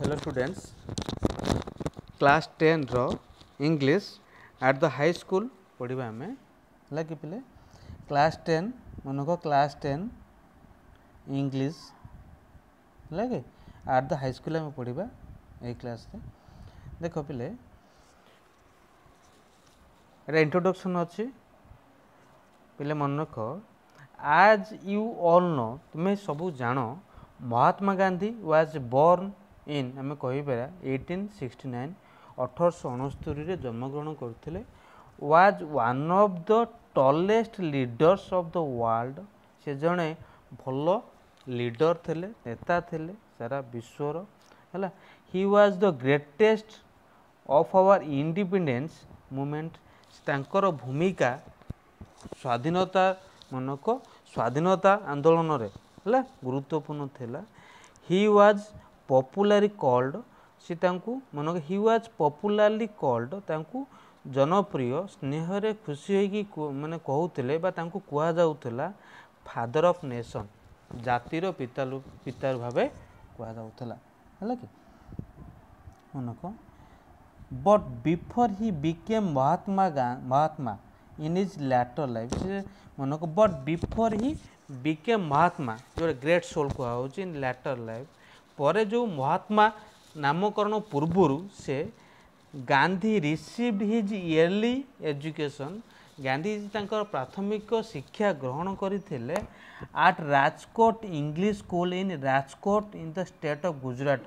Hello students class ten English at the high school पढ़वा आम है पे क्लास टेन मन को क्लास टेन इंग्लिश है कि एट द हाई स्कूल आम पढ़वा ये क्लास देख पे इंट्रोडक्शन अच्छी पे मन रख आज यू ऑल नो तुम्हें सब जान Mahatma Gandhi was born in ଆମେ କହିପାରିବା ଏଇଟିନ୍ ସିକ୍ସଟି ନାଇନ୍ ଅଠରଶହ ଅଣସ୍ତରୀରେ ଜନ୍ମଗ୍ରହଣ କରିଥିଲେ was one of the tallest leaders of the world ସେ ଜଣେ ଭଲ ଲିଡର ଥିଲେ ନେତା ଥିଲେ ସାରା ବିଶ୍ୱର ହେଲା he was the greatest of our independence movement ତାଙ୍କର ଭୂମିକା ସ୍ୱାଧୀନତା ମନକ ସ୍ୱାଧୀନତା ଆନ୍ଦୋଳନରେ ହେଲା ଗୁରୁତ୍ୱପୂର୍ଣ୍ଣ ଥିଲା ହି ୱାଜ୍ पपुलारी कल्ड सीता मन हि व्वाज पपुलारली कल्ड जनप्रिय स्नेहर खुशी हो मैंने कहते कहला फादर अफ नेसन जातिर पितालु पितार भाव कहला है कि but before he became Mahatma Mahatma in his later life मन but before he became Mahatma जो ग्रेट सोल कह लैटर लाइफ ପରେ ଯେଉଁ ମହାତ୍ମା ନାମକରଣ ପୂର୍ବରୁ ସେ Gandhi receive his early education Gandhiji ତାଙ୍କର ପ୍ରାଥମିକ ଶିକ୍ଷା ଗ୍ରହଣ କରିଥିଲେ at Rajkot English school in Rajkot in the state of Gujarat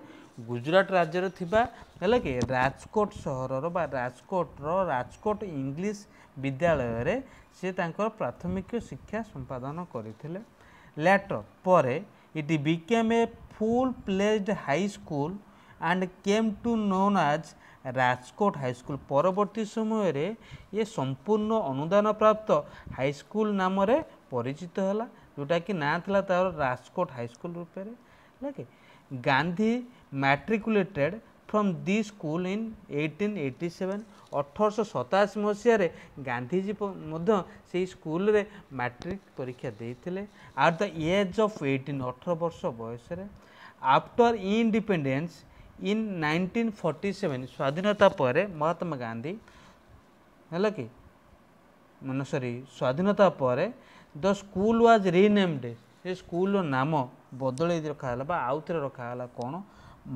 Gujarat ରାଜ୍ୟରେ ଥିବା ହେଲା କି ରାଜକୋଟ ସହରର ବା ରାଜକୋଟର ରାଜକୋଟ ଇଂଲିଶ ବିଦ୍ୟାଳୟରେ ସେ ତାଙ୍କର ପ୍ରାଥମିକ ଶିକ୍ଷା ସମ୍ପାଦନ କରିଥିଲେ ଲେଟର୍ ପରେ it became a full-fledged high school and came to known as Rajkot high school পরবর্তী সময়ে ইয়ে সম্পূর্ণ অনুদান প্রাপ্ত হাইস্কুল নামরে পরিচিত হল যেটাকি না লা তার রাজকোট হাইস্কুল রূপে Gandhi matriculated from the school in eighteen eighty seven ଅଠରଶହ ସତାଅଶୀ ମସିହାରେ ଗାନ୍ଧିଜୀ ମଧ୍ୟ ସେହି ସ୍କୁଲରେ ମାଟ୍ରିକ୍ ପରୀକ୍ଷା ଦେଇଥିଲେ at the age of eighteen ଅଠର ବର୍ଷ ବୟସରେ after independence in nineteen forty seven ସ୍ୱାଧୀନତା ପରେ ମହାତ୍ମା ଗାନ୍ଧୀ ହେଲା କି ମାନେ ସରି ସ୍ୱାଧୀନତା ପରେ ଦ ସ୍କୁଲ୍ ୱାଜ୍ ରିନେମ୍ଡ ସେ ସ୍କୁଲର ନାମ ବଦଳେଇ ରଖାଗଲା ବା ଆଉ ଥରେ ରଖାଗଲା କ'ଣ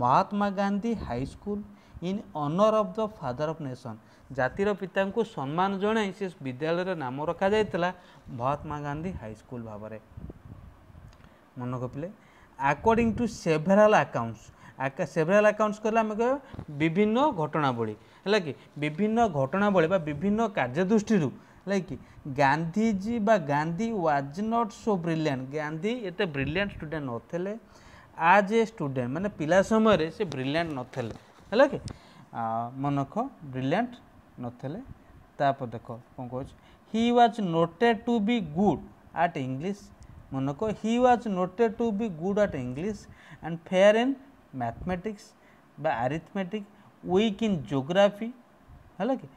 Mahatma Gandhi high school in honour of the father of nation ଜାତିର ପିତାଙ୍କୁ ସମ୍ମାନ ଜଣାଇ ସେ ବିଦ୍ୟାଳୟର ନାମ ରଖାଯାଇଥିଲା ମହାତ୍ମା ଗାନ୍ଧୀ ହାଇସ୍କୁଲ ଭାବରେ ମନେ ରଖିଲେ according to several accounts several accounts করলে আমি কহ বিভিন্ন ঘটনাবলী হল কি বিভিন্ন ঘটনাবলী বা বিভিন্ন কার্যদৃষ্টি হল কি গান্ধীজি বা Gandhi was not so brilliant Gandhi এতে ব্রিলিয়ান্ট স্টুডেন্ট নথিলে ଆଜ୍ ଏ ଷ୍ଟୁଡେଣ୍ଟ ମାନେ ପିଲା ସମୟରେ ସେ ବ୍ରିଲିଆଣ୍ଟ ନଥିଲେ ହେଲା କି ମନଖ ବ୍ରିଲିଆଣ୍ଟ ନଥିଲେ ତାପରେ ଦେଖ କ'ଣ କହୁଛି he was noted to be good at English ମନଖ he was noted to be good at English and fair in mathematics ବା ଆରିଥମେଟିକ୍ ୱିକ୍ ଇନ୍ ଜୋଗ୍ରାଫି ହେଲା କି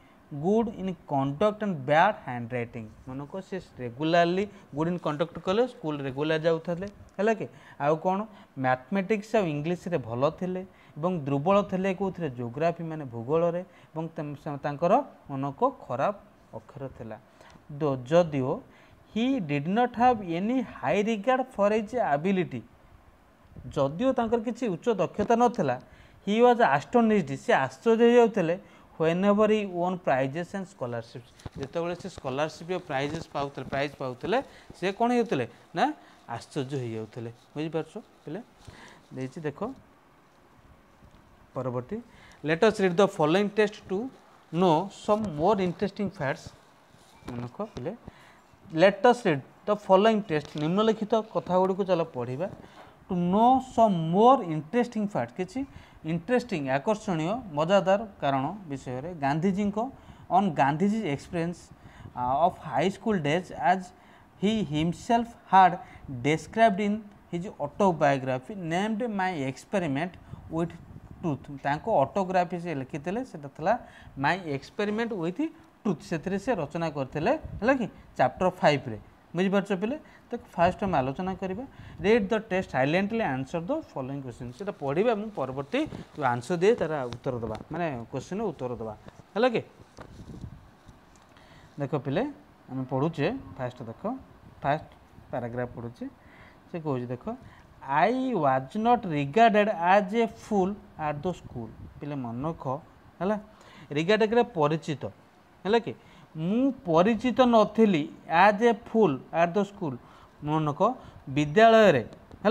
good in conduct and bad handwriting मनको से regularly good in conduct कले school regular जाउथले ହେଲା କି ଆଉ କ'ଣ ମ୍ୟାଥମେଟିକ୍ସ ଆଉ ଇଂଲିଶରେ ଭଲ ଥିଲେ ଏବଂ ଦୁର୍ବଳ ଥିଲେ କେଉଁଥିରେ ଜୋଗ୍ରାଫି ମାନେ ଭୂଗୋଳରେ ଏବଂ ତାଙ୍କର ଅନେକ ଖରାପ ଅକ୍ଷର ଥିଲା ଯଦିଓ he did not have any high regard for his ability যদিও তাঁর কিছু উচ্চ দক্ষতা নথিলা হি ওয়াজ আস্টনিস্ড সে আশ্চর্য হয়ে যাওলে whenever I won prizes and scholarships যেতবে সে স্কলারশিপ প্রাইজেস পাওলে প্রাইজ পাওলে সে কোণ হলে না ଆଶ୍ଚର୍ଯ୍ୟ ହୋଇଯାଉଥିଲେ ବୁଝିପାରୁଛ ପିଲେ ଦେଇଛି ଦେଖ ପରବର୍ତ୍ତୀ let's read the following text to know some more interesting facts ମନେକ ପିଲେ let's read the following text ନିମ୍ନଲିଖିତ କଥା ଗୁଡ଼ିକୁ ଚାଲ ପଢ଼ିବା to know some more interesting fact କିଛି ଇଣ୍ଟରେଷ୍ଟିଂ ଆକର୍ଷଣୀୟ ମଜାଦାର କାରଣ ବିଷୟରେ ଗାନ୍ଧିଜୀଙ୍କ on Gandhiji experience of high days as he himself had described in his autobiography named my experiment with truth ତାଙ୍କ ଅଟୋଗ୍ରାଫି ସେ ଲେଖିଥିଲେ ସେଟା ଥିଲା ମାଇ ଏକ୍ସପେରିମେଣ୍ଟ ୱିଥ୍ ଟ୍ରୁଥ୍ ସେଥିରେ ସେ ରଚନା କରିଥିଲେ ହେଲା କି ଚାପ୍ଟର ଫାଇଭରେ ବୁଝିପାରୁଛ ପିଲେ ତ ଫାର୍ଷ୍ଟ ଆମେ ଆଲୋଚନା କରିବା read the text silently answer the following question ସେଟା ପଢ଼ିବା ମୁଁ ପରବର୍ତ୍ତୀ ଆନ୍ସର୍ ଦିଏ ତାର ଉତ୍ତର ଦେବା ମାନେ କ୍ୱେଶ୍ଚିନ୍ର ଉତ୍ତର ଦେବା ହେଲା କି ଦେଖ ପିଲେ ଆମେ ପଢ଼ୁଛେ ଫାର୍ଷ୍ଟ ଦେଖ ଫାର୍ଷ୍ଟ paragraph पढ़ुचे से कहूँ देख आई was not regarded as a fool at the school पे मन रख है रिगार्डेड परिचित है कि मुचित नी as a fool at the school मन रख विद्यालय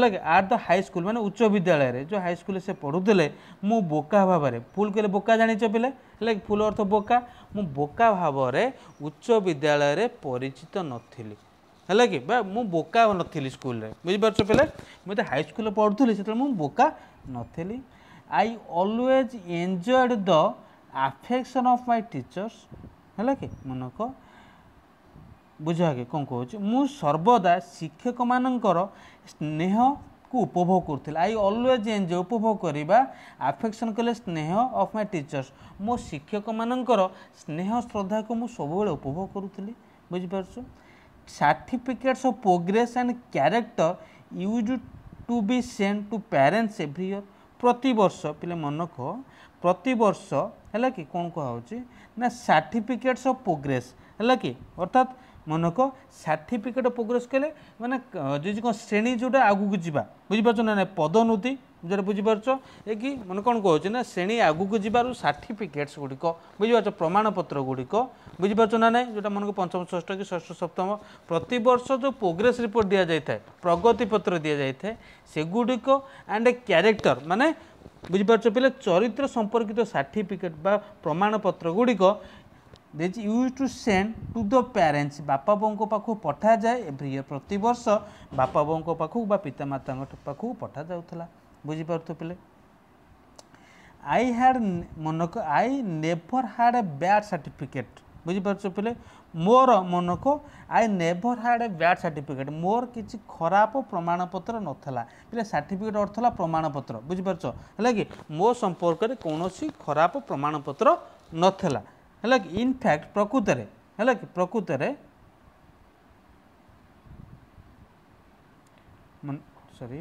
है कि आट द हाई स्कूल मैंने उच्च विद्यालय जो हाई स्कूल से पढ़ुले मु बोका भाव में फुल कहे बोका जाच पे है फुल अर्थ बोका मु बोका भाव उच्च विद्यालय परिचित नी ହେଲା କି ବା ମୁଁ ବୋକା ନଥିଲି ସ୍କୁଲରେ ବୁଝିପାରୁଛ ପିଲା ମୁଁ ଯେତେ ହାଇସ୍କୁଲରେ ପଢ଼ୁଥିଲି ସେତେବେଳେ ମୁଁ ବୋକା ନଥିଲି I always enjoyed the affection of my teachers ହେଲା କି ମୁଁ ନକ ବୁଝିବା କି କ'ଣ କହୁଛି ମୁଁ ସର୍ବଦା ଶିକ୍ଷକମାନଙ୍କର ସ୍ନେହକୁ ଉପଭୋଗ କରୁଥିଲି ଆଇ ଅଲୱେଜ୍ ଏନ୍ଜୟ ଉପଭୋଗ କରିବା ଆଫେକ୍ସନ୍ କହିଲେ ସ୍ନେହ ଅଫ୍ ମାଇ ଟିଚର୍ସ ମୋ ଶିକ୍ଷକମାନଙ୍କର ସ୍ନେହ ଶ୍ରଦ୍ଧାକୁ ମୁଁ ସବୁବେଳେ ଉପଭୋଗ କରୁଥିଲି ବୁଝିପାରୁଛୁ certificates of progress and character used to be sent to parents every year प्रति वर्ष पे मन कह प्रत वर्ष है कि कौन कह सार्टिफिकेट्स ऑफ प्रोग्रेस है कि अर्थात मन कह सार्टिफिकेट ऑफ प्रोग्रेस कहे मैंने जो कौन श्रेणी जोटा आगे जावा बुझीपा ना पदोन्नति যেটা বুঝিপারছ এ কি মানে কোণ কুচি না শ্রেণী আগুক যাবার সার্টিফিকেটস গুড়িক বুঝিপারছ প্রমাণপত্র গুড়িক বুঝিপারছ না নাই যেটা মনে পঞ্চম ষষ্ঠ কি ষষ্ঠ সপ্তম প্রতবর্ষ যে প্রোগ্রেস রিপোর্ট দিয়া যাই প্রগতিপত্র দিয়া যাই সেগুড়িক অ্যান্ড এ ক্যারেক্টর মানে বুঝিপারছ পিলা চরিত্র সম্পর্কিত সার্টিফিকেট বা প্রমাণপত্র গুড়িক these used to send to the parents বাপা ବୋଉଙ୍କ ପାଖକୁ ପଠାଯାଏ ଏଭ୍ରି ଇୟର୍ ପ୍ରତିବର୍ଷ ବାପା ବୋଉଙ୍କ ପାଖକୁ ବା ପିତାମାତାଙ୍କ ପାଖକୁ ପଠାଯାଉଥିଲା ବୁଝିପାରୁଥିଲେ ଆଇ ହ୍ୟାଡ଼ ମନକ I never had a bad certificate ବୁଝିପାରୁଛୁ ପିଲେ ମୋର ମନକ I never had a bad certificate ମୋର କିଛି ଖରାପ ପ୍ରମାଣପତ୍ର ନଥିଲା ପିଲେ ସାର୍ଟିଫିକେଟ୍ ଅର୍ଥ ହେଲା ପ୍ରମାଣପତ୍ର ବୁଝିପାରୁଛ ହେଲା କି ମୋ ସମ୍ପର୍କରେ କୌଣସି ଖରାପ ପ୍ରମାଣପତ୍ର ନଥିଲା ହେଲା କି ଇନଫ୍ୟାକ୍ଟ ପ୍ରକୃତରେ ହେଲା କି ପ୍ରକୃତରେ ସରି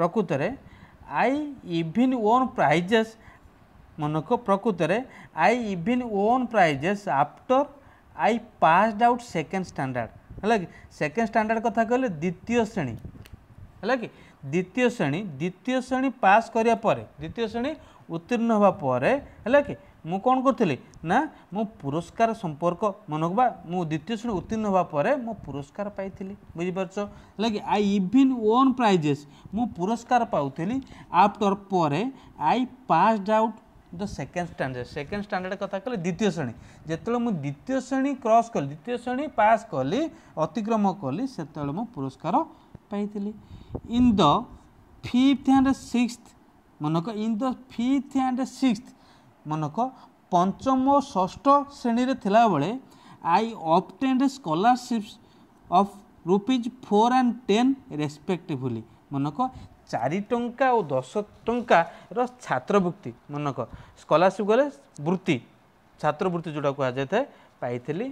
ପ୍ରକୃତରେ ଆଇ ଇଭିନ୍ ଓନ୍ ପ୍ରାଇଜେସ୍ ମନକ ପ୍ରକୃତରେ I even won prizes after I passed out second standard ହେଲା କି ସେକେଣ୍ଡ ଷ୍ଟାଣ୍ଡାର୍ଡ଼ କଥା କହିଲେ ଦ୍ୱିତୀୟ ଶ୍ରେଣୀ ହେଲା କି ଦ୍ୱିତୀୟ ଶ୍ରେଣୀ ଦ୍ୱିତୀୟ ଶ୍ରେଣୀ ପାସ୍ କରିବା ପରେ ଦ୍ୱିତୀୟ ଶ୍ରେଣୀ ଉତ୍ତୀର୍ଣ୍ଣ ହେବା ପରେ ହେଲା କି ମୁଁ କ'ଣ କରୁଥିଲି ନା ମୁଁ ପୁରସ୍କାର ସମ୍ପର୍କ ମନକୁ ବା ମୁଁ ଦ୍ୱିତୀୟ ଶ୍ରେଣୀ ଉତ୍ତୀର୍ଣ୍ଣ ହେବା ପରେ ମୁଁ ପୁରସ୍କାର ପାଇଥିଲି ବୁଝିପାରୁଛ ହେଲା କି ଆଇ ଇଭିନ୍ ଓନ୍ ପ୍ରାଇଜେସ୍ ମୁଁ ପୁରସ୍କାର ପାଉଥିଲି ଆଫ୍ଟର ପରେ I passed out the second standard second standard କଥା କହିଲେ ଦ୍ୱିତୀୟ ଶ୍ରେଣୀ ଯେତେବେଳେ ମୁଁ ଦ୍ୱିତୀୟ ଶ୍ରେଣୀ କ୍ରସ୍ କଲି ଦ୍ୱିତୀୟ ଶ୍ରେଣୀ ପାସ୍ କଲି ଅତିକ୍ରମ କଲି ସେତେବେଳେ ମୁଁ ପୁରସ୍କାର ପାଇଥିଲି in the fifth and sixth ମନେ କହ in the fifth and sixth ମନକ ପଞ୍ଚମ ଷଷ୍ଠ ଶ୍ରେଣୀରେ ଥିଲାବେଳେ I obtained scholarships of rupees four and ten respectively ମନକ ଚାରି ଟଙ୍କା ଆଉ ଦଶ ଟଙ୍କାର ଛାତ୍ରବୃତ୍ତି ମନକ ସ୍କଲାରସିପ୍ ଗଲେ ବୃତ୍ତି ଛାତ୍ରବୃତ୍ତି ଯେଉଁଟା କୁହାଯାଇଥାଏ ପାଇଥିଲି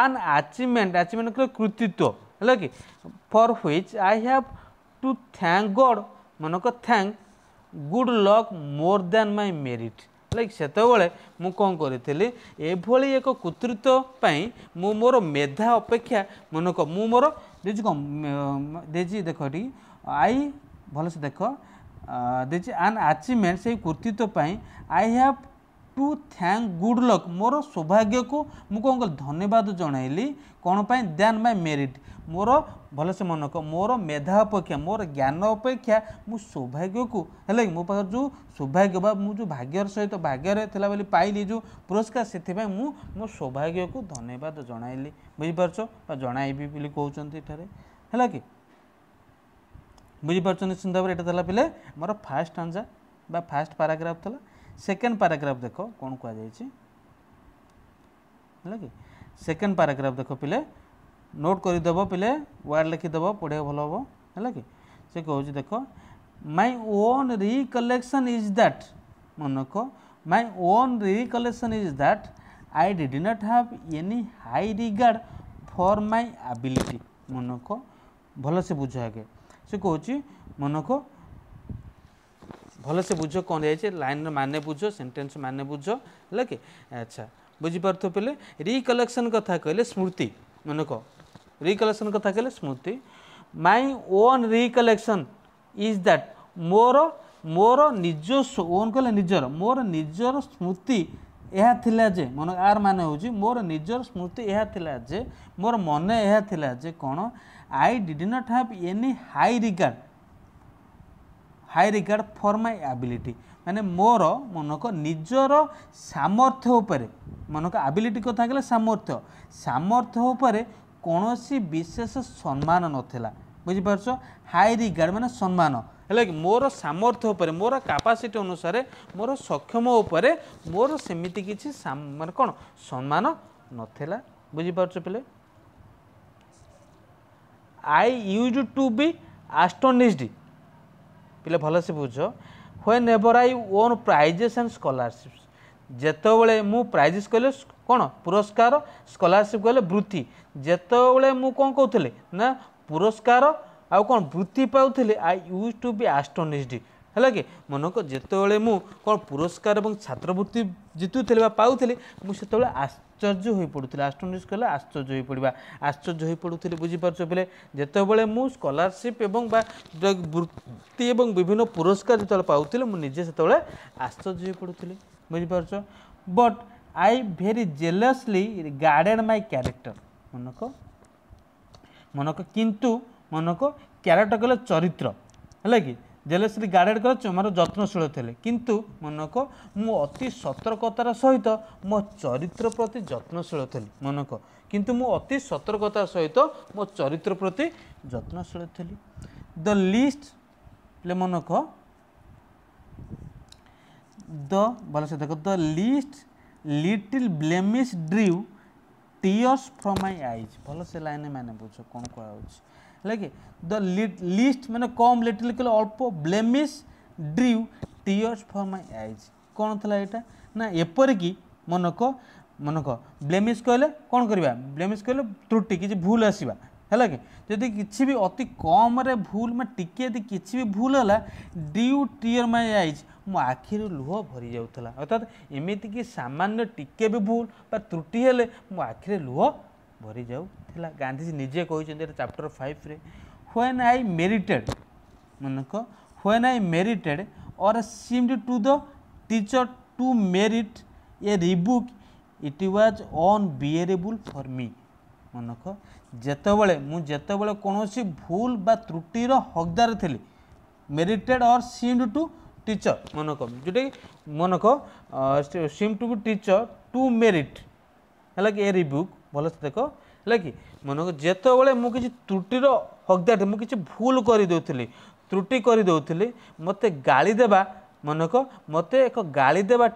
ଆନ୍ ଆଚିଭମେଣ୍ଟ ଆଚିଭମେଣ୍ଟ କହିଲେ କୃତିତ୍ୱ ହେଲା କି for which I have to thank God ମନକ thank good luck more than my merit like ସେତେବେଳେ ମୁଁ କ'ଣ କରିଥିଲି ଏଭଳି ଏକ କୃତିତ୍ୱ ପାଇଁ ମୁଁ ମୋର ମେଧା ଅପେକ୍ଷା ମନେ କ ମୁଁ ମୋର ଦେଇଛି କ'ଣ ଦେଇଛି ଦେଖ ଏଠି ଆଇ ଭଲସେ ଦେଖ ଦେଇଛି ଆନ୍ ଆଚିଭମେଣ୍ଟ ସେଇ କୃତିତ୍ୱ ପାଇଁ I have to thank good luck more सौभाग्य को मु कौन धन्यवाद जनइली कौन दैन माइ मेरीट मोर से मन कर मोर मेधा अपेक्षा मोर ज्ञान अपेक्षा मु सौभाग्य को है मो पास जो सौभाग्य मुझे भाग्यर सहित तो भाग्य पाइली जो पुरस्कार से मो सौभाग्य को धन्यवाद जनइली बुझिपार जनइबी बोली कहते है कि बुझिपार चिंता भाव ये पे मोर फास्ट आंसर बा फास्ट पाराग्राफ था सेकेंड पाराग्राफ देख कौन कहु कि सेकेंड पाराग्राफ देख पिले नोट करदेव पिले वार्ड लिखिदेव पढ़े भल हम है कि से कह देख my own recollection is that मन को my own recollection is that I did not have any high regard for my ability मन को भल से बुझ आगे से कहे मन को ଭଲସେ ବୁଝ କ'ଣ ଦିଆଯାଇଛି ଲାଇନ୍ର ମାନେ ବୁଝ ସେଣ୍ଟେନ୍ସ ମାନେ ବୁଝ ହେଲା କି ଆଚ୍ଛା ବୁଝିପାରୁଥିବ ପିଲେ ରିକଲେକ୍ସନ୍ କଥା କହିଲେ ସ୍ମୃତି ମନେ କହ ରିକଲେକ୍ସନ୍ କଥା କହିଲେ ସ୍ମୃତି my own recollection is that ମୋର ମୋର ନିଜସ୍ୱ ଓନ୍ କହିଲେ ନିଜର ମୋର ନିଜର ସ୍ମୃତି ଏହା ଥିଲା ଯେ ମନେ ଆର ମାନେ ହେଉଛି ମୋର ନିଜର ସ୍ମୃତି ଏହା ଥିଲା ଯେ ମୋର ମନେ ଏହା ଥିଲା ଯେ କ'ଣ I did not have any high regard high regard for my ability ମାନେ ମୋର ମନକ ନିଜର ସାମର୍ଥ୍ୟ ଉପରେ ମନକ ଆବିଲିଟି କଥା ହେଲେ ସାମର୍ଥ୍ୟ ସାମର୍ଥ୍ୟ ଉପରେ କୌଣସି ବିଶେଷ ସମ୍ମାନ ନଥିଲା ବୁଝିପାରୁଛ ହାଇ ରିଗାର୍ଡ ମାନେ ସମ୍ମାନ ହେଲେ କି ମୋର ସାମର୍ଥ୍ୟ ଉପରେ ମୋର କାପାସିଟି ଅନୁସାରେ ମୋର ସକ୍ଷମ ଉପରେ ମୋର ସେମିତି କିଛି ମାନେ କ'ଣ ସମ୍ମାନ ନଥିଲା ବୁଝିପାରୁଛ ପିଲେ I used to be astonished ପିଲା ଭଲସେ ବୁଝ whenever I won prizes and scholarships ଯେତେବେଳେ ମୁଁ ପ୍ରାଇଜେସ୍ କହିଲେ କ'ଣ ପୁରସ୍କାର ସ୍କଲାରସିପ୍ କହିଲେ ବୃତ୍ତି ଯେତେବେଳେ ମୁଁ କ'ଣ କହୁଥିଲି ନା ପୁରସ୍କାର ଆଉ କ'ଣ ବୃତ୍ତି ପାଉଥିଲି I used to be astonished ହେଲା କି ମନେକର ଯେତେବେଳେ ମୁଁ କ'ଣ ପୁରସ୍କାର ଏବଂ ଛାତ୍ରବୃତ୍ତି ଜିତୁଥିଲି ବା ପାଉଥିଲି ମୁଁ ସେତେବେଳେ ଆଶ୍ଚର୍ଯ୍ୟ ହୋଇପଡ଼ୁଥିଲେ ଆଷ୍ଟୋନିସ୍ କହିଲେ ଆଶ୍ଚର୍ଯ୍ୟ ହୋଇପଡ଼ିବା ଆଶ୍ଚର୍ଯ୍ୟ ହୋଇପଡ଼ୁଥିଲେ ବୁଝିପାରୁଛ ପିଲେ ଯେତେବେଳେ ମୁଁ ସ୍କଲାରସିପ୍ ଏବଂ ବା ବୃତ୍ତି ଏବଂ ବିଭିନ୍ନ ପୁରସ୍କାର ଯେତେବେଳେ ପାଉଥିଲି ମୁଁ ନିଜେ ସେତେବେଳେ ଆଶ୍ଚର୍ଯ୍ୟ ହୋଇପଡ଼ୁଥିଲି ବୁଝିପାରୁଛ but I very jealously guarded my character ମନକ ମନକ କିନ୍ତୁ ମନକ କ୍ୟାରେକ୍ଟର କହିଲେ ଚରିତ୍ର ହେଲା କି ଯେହେଲେ ଶ୍ରୀ ଗାଡ଼େଡ଼କର ଜମାର ଯତ୍ନଶୀଳ ଥିଲେ କିନ୍ତୁ ମନକ ମୁଁ ଅତି ସତର୍କତାର ସହିତ ମୋ ଚରିତ୍ର ପ୍ରତି ଯତ୍ନଶୀଳ ଥିଲି ମନକ କିନ୍ତୁ ମୁଁ ଅତି ସତର୍କତା ସହିତ ମୋ ଚରିତ୍ର ପ୍ରତି ଯତ୍ନଶୀଳ ଥିଲି ଦ ଲିଷ୍ଟ ହେଲେ ମନକ ଦ ଭଲସେ ଦେଖ the least little blemish drew tears from my eyes ଭଲସେ ଲାଇନ୍ ମାନେ ବୁଝ କ'ଣ କୁହାଯାଉଛି है कि द लिस्ट मैंने कम लिटिल कह अल्प ब्लेमिस् ड्रीव टीयर्स फर माइ आईज कौन थी ये ना एपरिक मन को मन को ब्लेमिश कहले कौन करवा ब्लेमिश कह त्रुटि किसी भूल आसवा है जी कि भी अति कम्रे भूल मैं टिके कि भी भूल है ड्यू टीयर माइ आईज मो आखिर लुह भरी जाता अर्थात एमती कि सामान्य टिके भी भूल त्रुटि मो आखिरी लुह ভরি যাওয়া গান্ধীজি নিজে কিন্তু চাপ্টর ফাইভে হোয়েন আই মেরিটেড মনে ক when I merited or seemed to the teacher to merit a rebuke it was unbearable for me মনে ক যেতবে মু যেতবে কোণী ভুল বা ত্রুটির হকদার লি merited or seemed to teacher মনে ক যেটাকি মনে ক seem to teacher to merit হল কি এ রিবুক ଭଲସେ ଦେଖ ହେଲା କି ମନେକର ଯେତେବେଳେ ମୁଁ କିଛି ତ୍ରୁଟିର ହକଦାର ମୁଁ କିଛି ଭୁଲ କରିଦେଉଥିଲି ତ୍ରୁଟି କରିଦେଉଥିଲି ମୋତେ ଗାଳି ଦେବା ମନେକର ମୋତେ ଏକ ଗାଳି ଦେବା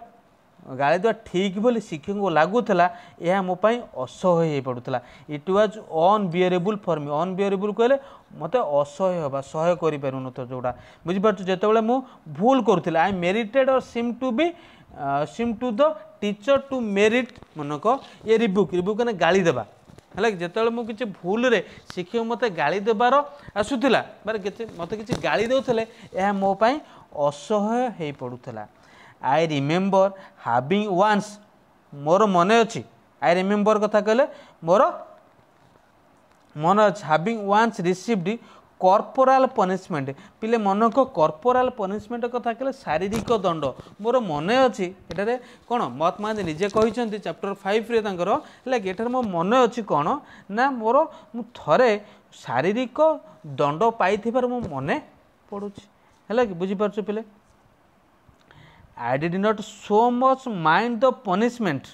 ଗାଳି ଦେବା ଠିକ୍ ବୋଲି ଶିକ୍ଷକଙ୍କୁ ଲାଗୁଥିଲା ଏହା ମୋ ପାଇଁ ଅସହ୍ୟ ହୋଇପଡ଼ୁଥିଲା ଇଟ୍ ୱାଜ୍ ଅନ୍ବିୟରେବୁଲ୍ ଫର୍ ମି ଅନ୍ବିୟରେବୁଲ୍ କହିଲେ ମୋତେ ଅସହ୍ୟ ହେବା ସହ୍ୟ କରିପାରୁନଥିବ ଯେଉଁଟା ବୁଝିପାରୁଛୁ ଯେତେବେଳେ ମୁଁ ଭୁଲ କରୁଥିଲି I merited or seem to be seem to the teacher to merit मनक ये रिबुक रिबुक मैंने गाड़ी देवा है जो मुझे किसी भूल शिक्षक मत गाड़ी देवार आसूला मैं मत कि गाड़ी दे मोपाई असह्य हो पड़ा आई रिमेम्बर हाविंग वान्स मोर मन अच्छी आई रिमेम्बर कथा कहले मोर मन अच्छे having once received corporal punishment ପିଲେ ମନେକ କର୍ପୋରାଲ ପନିସମେଣ୍ଟ କଥା କହିଲେ ଶାରୀରିକ ଦଣ୍ଡ ମୋର ମନେ ଅଛି ଏଠାରେ କ'ଣ ମହାତ୍ମା ଗାନ୍ଧୀ ନିଜେ କହିଛନ୍ତି ଚାପ୍ଟର ଫାଇଭରେ ତାଙ୍କର ହେଲେ ଏଠାରେ ମୋ ମନେ ଅଛି କ'ଣ ନା ମୋର ମୁଁ ଥରେ ଶାରୀରିକ ଦଣ୍ଡ ପାଇଥିବାର ମୁଁ ମନେ ପଡ଼ୁଛି ହେଲା କି ବୁଝିପାରୁଛୁ ପିଲେ I did not so much mind the punishment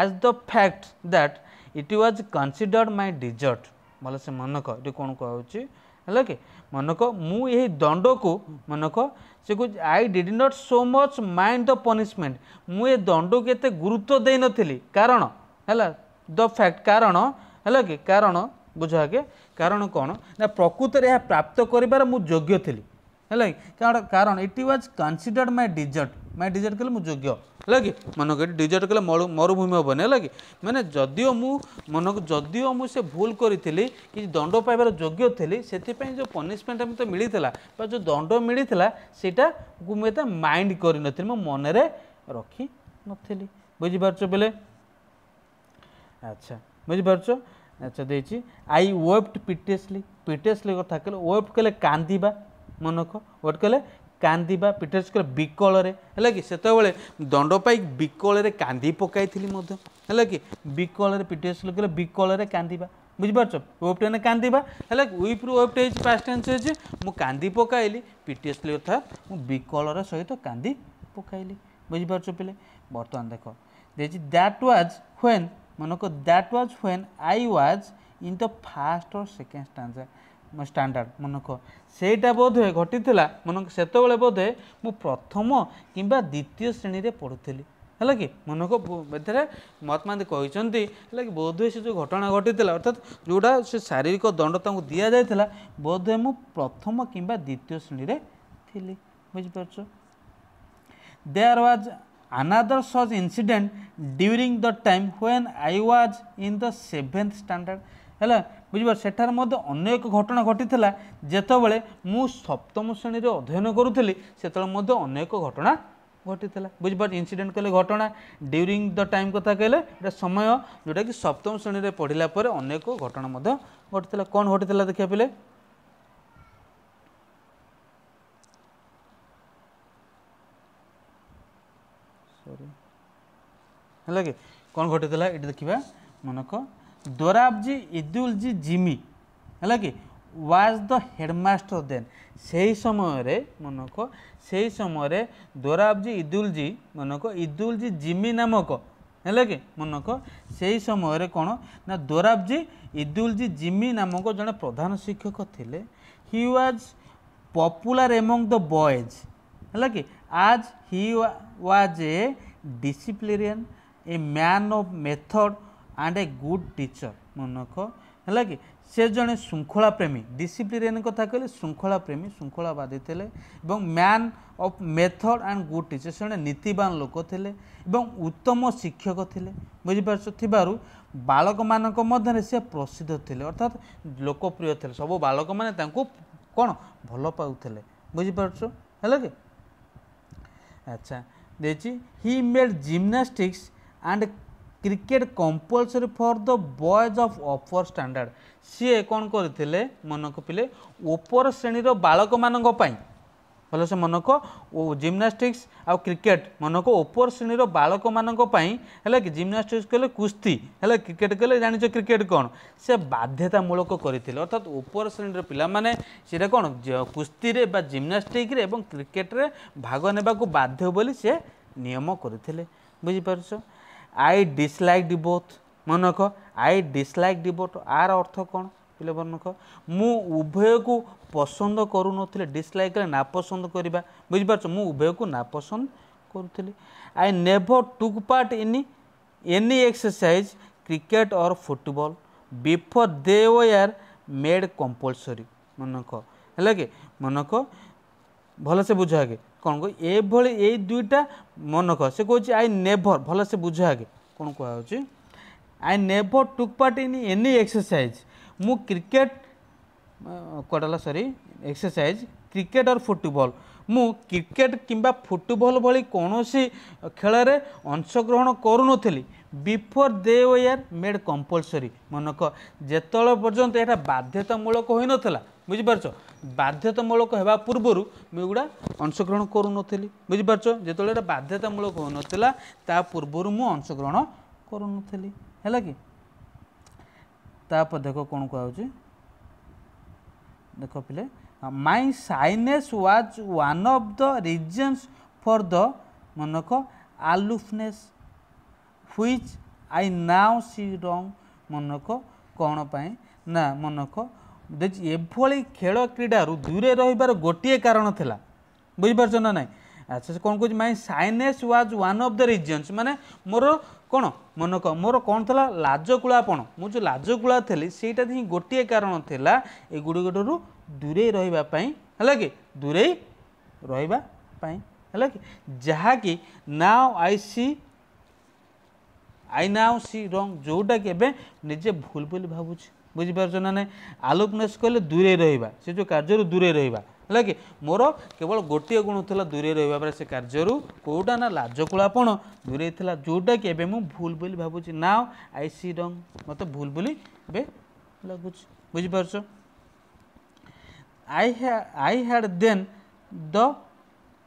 as the fact that it was considered my desert ଭଲ ସେ ମନେକ ଏଠି କ'ଣ କୁହାହେଉଛି ହେଲା କି ମନେକ ମୁଁ ଏହି ଦଣ୍ଡକୁ ମନେକ ସେ କହୁଛି I did not so much mind the punishment ମୁଁ ଏ ଦଣ୍ଡକୁ ଏତେ ଗୁରୁତ୍ୱ ଦେଇନଥିଲି କାରଣ ହେଲା ଦ ଫ୍ୟାକ୍ଟ କାରଣ ହେଲା କି କାରଣ ବୁଝ ଆଗେ କାରଣ କ'ଣ ନା ପ୍ରକୃତରେ ଏହା ପ୍ରାପ୍ତ କରିବାର ମୁଁ ଯୋଗ୍ୟ ଥିଲି ହେଲା କି କାରଣ it was considered my desert my desert କହିଲେ ମୁଁ ଯୋଗ୍ୟ ହେଲା କି ମନକୁ ଏଠି ଡିଜର୍ଟ କଲେ ମରୁଭୂମି ହେବନି ହେଲା କି ମାନେ ଯଦିଓ ମୁଁ ମନକୁ ଯଦିଓ ମୁଁ ସେ ଭୁଲ କରିଥିଲି କି ଦଣ୍ଡ ପାଇବାର ଯୋଗ୍ୟ ଥିଲି ସେଥିପାଇଁ ଯେଉଁ ପନିସମେଣ୍ଟ ମୋତେ ମିଳିଥିଲା ବା ଯେଉଁ ଦଣ୍ଡ ମିଳିଥିଲା ସେଇଟାକୁ ମୁଁ ଏତେ ମାଇଣ୍ଡ କରିନଥିଲି ମୋ ମନରେ ରଖିନଥିଲି ବୁଝିପାରୁଛ ବୋଲେ ଆଚ୍ଛା ବୁଝିପାରୁଛ আচ্ছা দিয়েছি আই ওয়েবড পিটেসলি পিটেসলি কথা কলে ওয়েব কলে কান্দিবা ମନେକ ହ୍ୱାଟ୍ କହିଲେ କାନ୍ଦିବା ପିଟର୍ସ କହିଲେ ବିକଳରେ ହେଲା କି ସେତେବେଳେ ଦଣ୍ଡ ପାଇ ବିକଳରେ କାନ୍ଦି ପକାଇଥିଲି ମଧ୍ୟ ହେଲା କି ବିକଳରେ ପିଟର୍ସ କହିଲେ ବିକଳରେ କାନ୍ଦିବା ବୁଝିପାରୁଛ ୱେବ୍ଟେନ୍ କାନ୍ଦିବା ହେଲା କି ଉଇପ୍ରୁ ୱେବ୍ଟ ହେଇଛି ଫାଷ୍ଟ ଟେନ୍ସ ହେଇଛି ମୁଁ କାନ୍ଦି ପକାଇଲି ପିଟିଏସ୍ ଅର୍ଥାତ୍ ମୁଁ ବିକଳର ସହିତ କାନ୍ଦି ପକାଇଲି ବୁଝିପାରୁଛ ପିଲେ ବର୍ତ୍ତମାନ ଦେଖ ଦେଇଛି ଦ୍ୟାଟ୍ ୱାଜ୍ ହ୍ୱେନ୍ ମନେକ that was when I was in the first or second standard standard ମନେକ ସେଇଟା ବୋଧହୁଏ ଘଟିଥିଲା ମନେକ ସେତେବେଳେ ବୋଧହୁଏ ମୁଁ ପ୍ରଥମ କିମ୍ବା ଦ୍ୱିତୀୟ ଶ୍ରେଣୀରେ ପଢ଼ୁଥିଲି ହେଲା କି ମନେକ ଏଥିରେ ମହାତ୍ମା ଗାନ୍ଧୀ କହିଛନ୍ତି ହେଲା କି ବୋଧହୁଏ ସେ ଯେଉଁ ଘଟଣା ଘଟିଥିଲା ଅର୍ଥାତ୍ ଯେଉଁଟା ସେ ଶାରୀରିକ ଦଣ୍ଡ ତାଙ୍କୁ ଦିଆଯାଇଥିଲା ବୋଧହୁଏ ମୁଁ ପ୍ରଥମ କିମ୍ବା ଦ୍ୱିତୀୟ ଶ୍ରେଣୀରେ ଥିଲି ବୁଝିପାରୁଛ there was another such incident during the time when I was in the seventh standard ହେଲା ବୁଝିବ ସେଠାରେ ମଧ୍ୟ ଅନ୍ୟ ଏକ ଘଟଣା ଘଟିଥିଲା ଯେତେବେଳେ ମୁଁ ସପ୍ତମ ଶ୍ରେଣୀରେ ଅଧ୍ୟୟନ କରୁଥିଲି ସେତେବେଳେ ମଧ୍ୟ ଅନ୍ୟ ଏକ ଘଟଣା ଘଟିଥିଲା ବୁଝିପାରୁଛି ଇନ୍ସିଡେଣ୍ଟ କହିଲେ ଘଟଣା ଡ୍ୟୁରିଂ ଦ ଟାଇମ୍ କଥା କହିଲେ ଏଇଟା ସମୟ ଯେଉଁଟାକି ସପ୍ତମ ଶ୍ରେଣୀରେ ପଢ଼ିଲା ପରେ ଅନେକ ଘଟଣା ମଧ୍ୟ ଘଟିଥିଲା କ'ଣ ଘଟିଥିଲା ଦେଖିବା ପିଲେ ସରି ହେଲା କି କ'ଣ ଘଟିଥିଲା ଏଇଠି ଦେଖିବା ମନେକ दोराबजी ईदुलजी जिमी है कि व्वाज द हेडमास्टर देन से ही समय मन को से ही समय दोराबजी ईदुलजी मन को ईदुलजी जिमी नामक है कि मन को से ही समय कौन ना दोराबजी ईदुलजी जिमी नामक जड़े प्रधान शिक्षक थे he was popular among the boys है कि as he was a disciplinarian a man of method and a good teacher ମନେ ରଖ ହେଲା କି ସେ ଜଣେ ଶୃଙ୍ଖଳା ପ୍ରେମୀ ଡିସିପ୍ଲିନ୍ କଥା କହିଲେ ଶୃଙ୍ଖଳା ପ୍ରେମୀ ଶୃଙ୍ଖଳାବାଦୀ ଥିଲେ ଏବଂ man of method and good teacher ସେ ଜଣେ ନୀତିବାନ ଲୋକ ଥିଲେ ଏବଂ ଉତ୍ତମ ଶିକ୍ଷକ ଥିଲେ ବୁଝିପାରୁଛ ଥିବାରୁ ବାଳକମାନଙ୍କ ମଧ୍ୟରେ ସେ ପ୍ରସିଦ୍ଧ ଥିଲେ ଅର୍ଥାତ୍ ଲୋକପ୍ରିୟ ଥିଲେ ସବୁ ବାଳକମାନେ ତାଙ୍କୁ କ'ଣ ଭଲ ପାଉଥିଲେ ବୁଝିପାରୁଛ ହେଲା କି ଆଚ୍ଛା ଦେଇଛି he made gymnastics and cricket compulsory for the boys of upper standard ସିଏ କ'ଣ କରିଥିଲେ ମନେ କପିଲେ ଉପର ଶ୍ରେଣୀର ବାଳକମାନଙ୍କ ପାଇଁ ଭଲସେ ମନକ ଜିମ୍ନାଷ୍ଟିକ୍ସ ଆଉ କ୍ରିକେଟ୍ ମନକ ଉପର ଶ୍ରେଣୀର ବାଳକମାନଙ୍କ ପାଇଁ ହେଲା କି ଜିମ୍ନାଷ୍ଟିକ୍ସ କହିଲେ କୁସ୍ତି ହେଲା କ୍ରିକେଟ୍ କହିଲେ ଜାଣିଛ କ୍ରିକେଟ୍ କ'ଣ ସେ ବାଧ୍ୟତାମୂଳକ କରିଥିଲେ ଅର୍ଥାତ୍ ଉପର ଶ୍ରେଣୀର ପିଲାମାନେ ସେଇଟା କ'ଣ କୁସ୍ତିରେ ବା ଜିମ୍ନାଷ୍ଟିକ୍ରେ ଏବଂ କ୍ରିକେଟ୍ରେ ଭାଗ ନେବାକୁ ବାଧ୍ୟ ବୋଲି ସେ ନିୟମ କରିଥିଲେ ବୁଝିପାରୁଛ I dislike the both মনে ରଖ I dislike the both ଆର ଅର୍ଥ କ'ଣ ପିଲାମାନେ ରଖ ମୁଁ ଉଭୟକୁ ପସନ୍ଦ କରୁନଥିଲି ଡିସ୍ଲାଇକ୍ କଲେ ନାପସନ୍ଦ କରିବା ବୁଝିପାରୁଛ ମୁଁ ଉଭୟକୁ ନାପସନ୍ଦ କରୁଥିଲି I never took part in any exercise cricket or football before they were made compulsory ମନେ ରଖ ହେଲା କି ମନେ ରଖ ଭଲସେ ବୁଝ ଆଗେ କ'ଣ କହ ଏଭଳି ଏଇ ଦୁଇଟା ମନ କହ ସେ କହୁଛି ଆଇ ନେଭର ଭଲସେ ବୁଝ ଆଗେ କ'ଣ କୁହାହେଉଛି I never took part in any exercise ମୁଁ କ୍ରିକେଟ୍ କୁଆଡ଼େ ହେଲା sorry exercise cricket or football ମୁଁ କ୍ରିକେଟ୍ କିମ୍ବା ଫୁଟବଲ୍ ଭଳି କୌଣସି ଖେଳରେ ଅଂଶଗ୍ରହଣ କରୁନଥିଲି before they were made compulsory ମନେକ ଯେତେବେଳେ ପର୍ଯ୍ୟନ୍ତ ଏଇଟା ବାଧ୍ୟତାମୂଳକ ହୋଇନଥିଲା ବୁଝିପାରୁଛ ବାଧ୍ୟତାମୂଳକ ହେବା ପୂର୍ବରୁ ମୁଁ ଏଗୁଡ଼ା ଅଂଶଗ୍ରହଣ କରୁନଥିଲି ବୁଝିପାରୁଛ ଯେତେବେଳେ ଏଇଟା ବାଧ୍ୟତାମୂଳକ ହୋଇନଥିଲା ତା ପୂର୍ବରୁ ମୁଁ ଅଂଶଗ୍ରହଣ କରୁନଥିଲି ହେଲା କି ତା'ପରେ ଦେଖ କ'ଣ କୁହାଯାଉଛି ଦେଖ ପିଲେ my shyness was one of the reasons for the ମନେକ aloofness which I now see wrong ମନେକ କ'ଣ ପାଇଁ ନା ମନେକ ଦେଖ ଏଭଳି ଖେଳ କ୍ରୀଡ଼ାରୁ ଦୂରେଇ ରହିବାର ଗୋଟିଏ କାରଣ ଥିଲା ବୁଝିପାରୁଛ ନା ନାହିଁ ଆଚ୍ଛା ସେ କ'ଣ କହୁଛି my shyness was one of the reasons ମାନେ ମୋର କ'ଣ ମନେକ ମୋର କ'ଣ ଥିଲା ଲାଜକୁଳାପଣ ମୁଁ ଯେଉଁ ଲାଜକୁଳା ଥିଲି ସେଇଟା ହିଁ ଗୋଟିଏ କାରଣ ଥିଲା ଏଗୁଡ଼ିକଠାରୁ ଦୂରେଇ ରହିବା ପାଇଁ ହେଲା କି ଦୂରେଇ ରହିବା ପାଇଁ ହେଲା କି ଯାହାକି now I see I now see wrong ଯେଉଁଟାକି ଏବେ ନିଜେ ଭୁଲ ବୋଲି ଭାବୁଛି ବୁଝିପାରୁଛ ନା ନାହିଁ ଆଲୋକନେସ୍ କହିଲେ ଦୂରେଇ ରହିବା ସେ ଯେଉଁ କାର୍ଯ୍ୟରୁ ଦୂରେଇ ରହିବା ହେଲା କି ମୋର କେବଳ ଗୋଟିଏ ଗୁଣ ଥିଲା ଦୂରେଇ ରହିବା ପରେ ସେ କାର୍ଯ୍ୟରୁ କେଉଁଟା ନା ଲାଜକୁଳାପଣ ଦୂରେଇ ଥିଲା ଯେଉଁଟାକି ଏବେ ମୁଁ ଭୁଲ ବୋଲି ଭାବୁଛି ନାଓ ଆଇ ସି ରଙ୍ଗ ମୋତେ ଭୁଲ ବୋଲି ଏବେ ଲାଗୁଛି ବୁଝିପାରୁଛ I, ha I had then the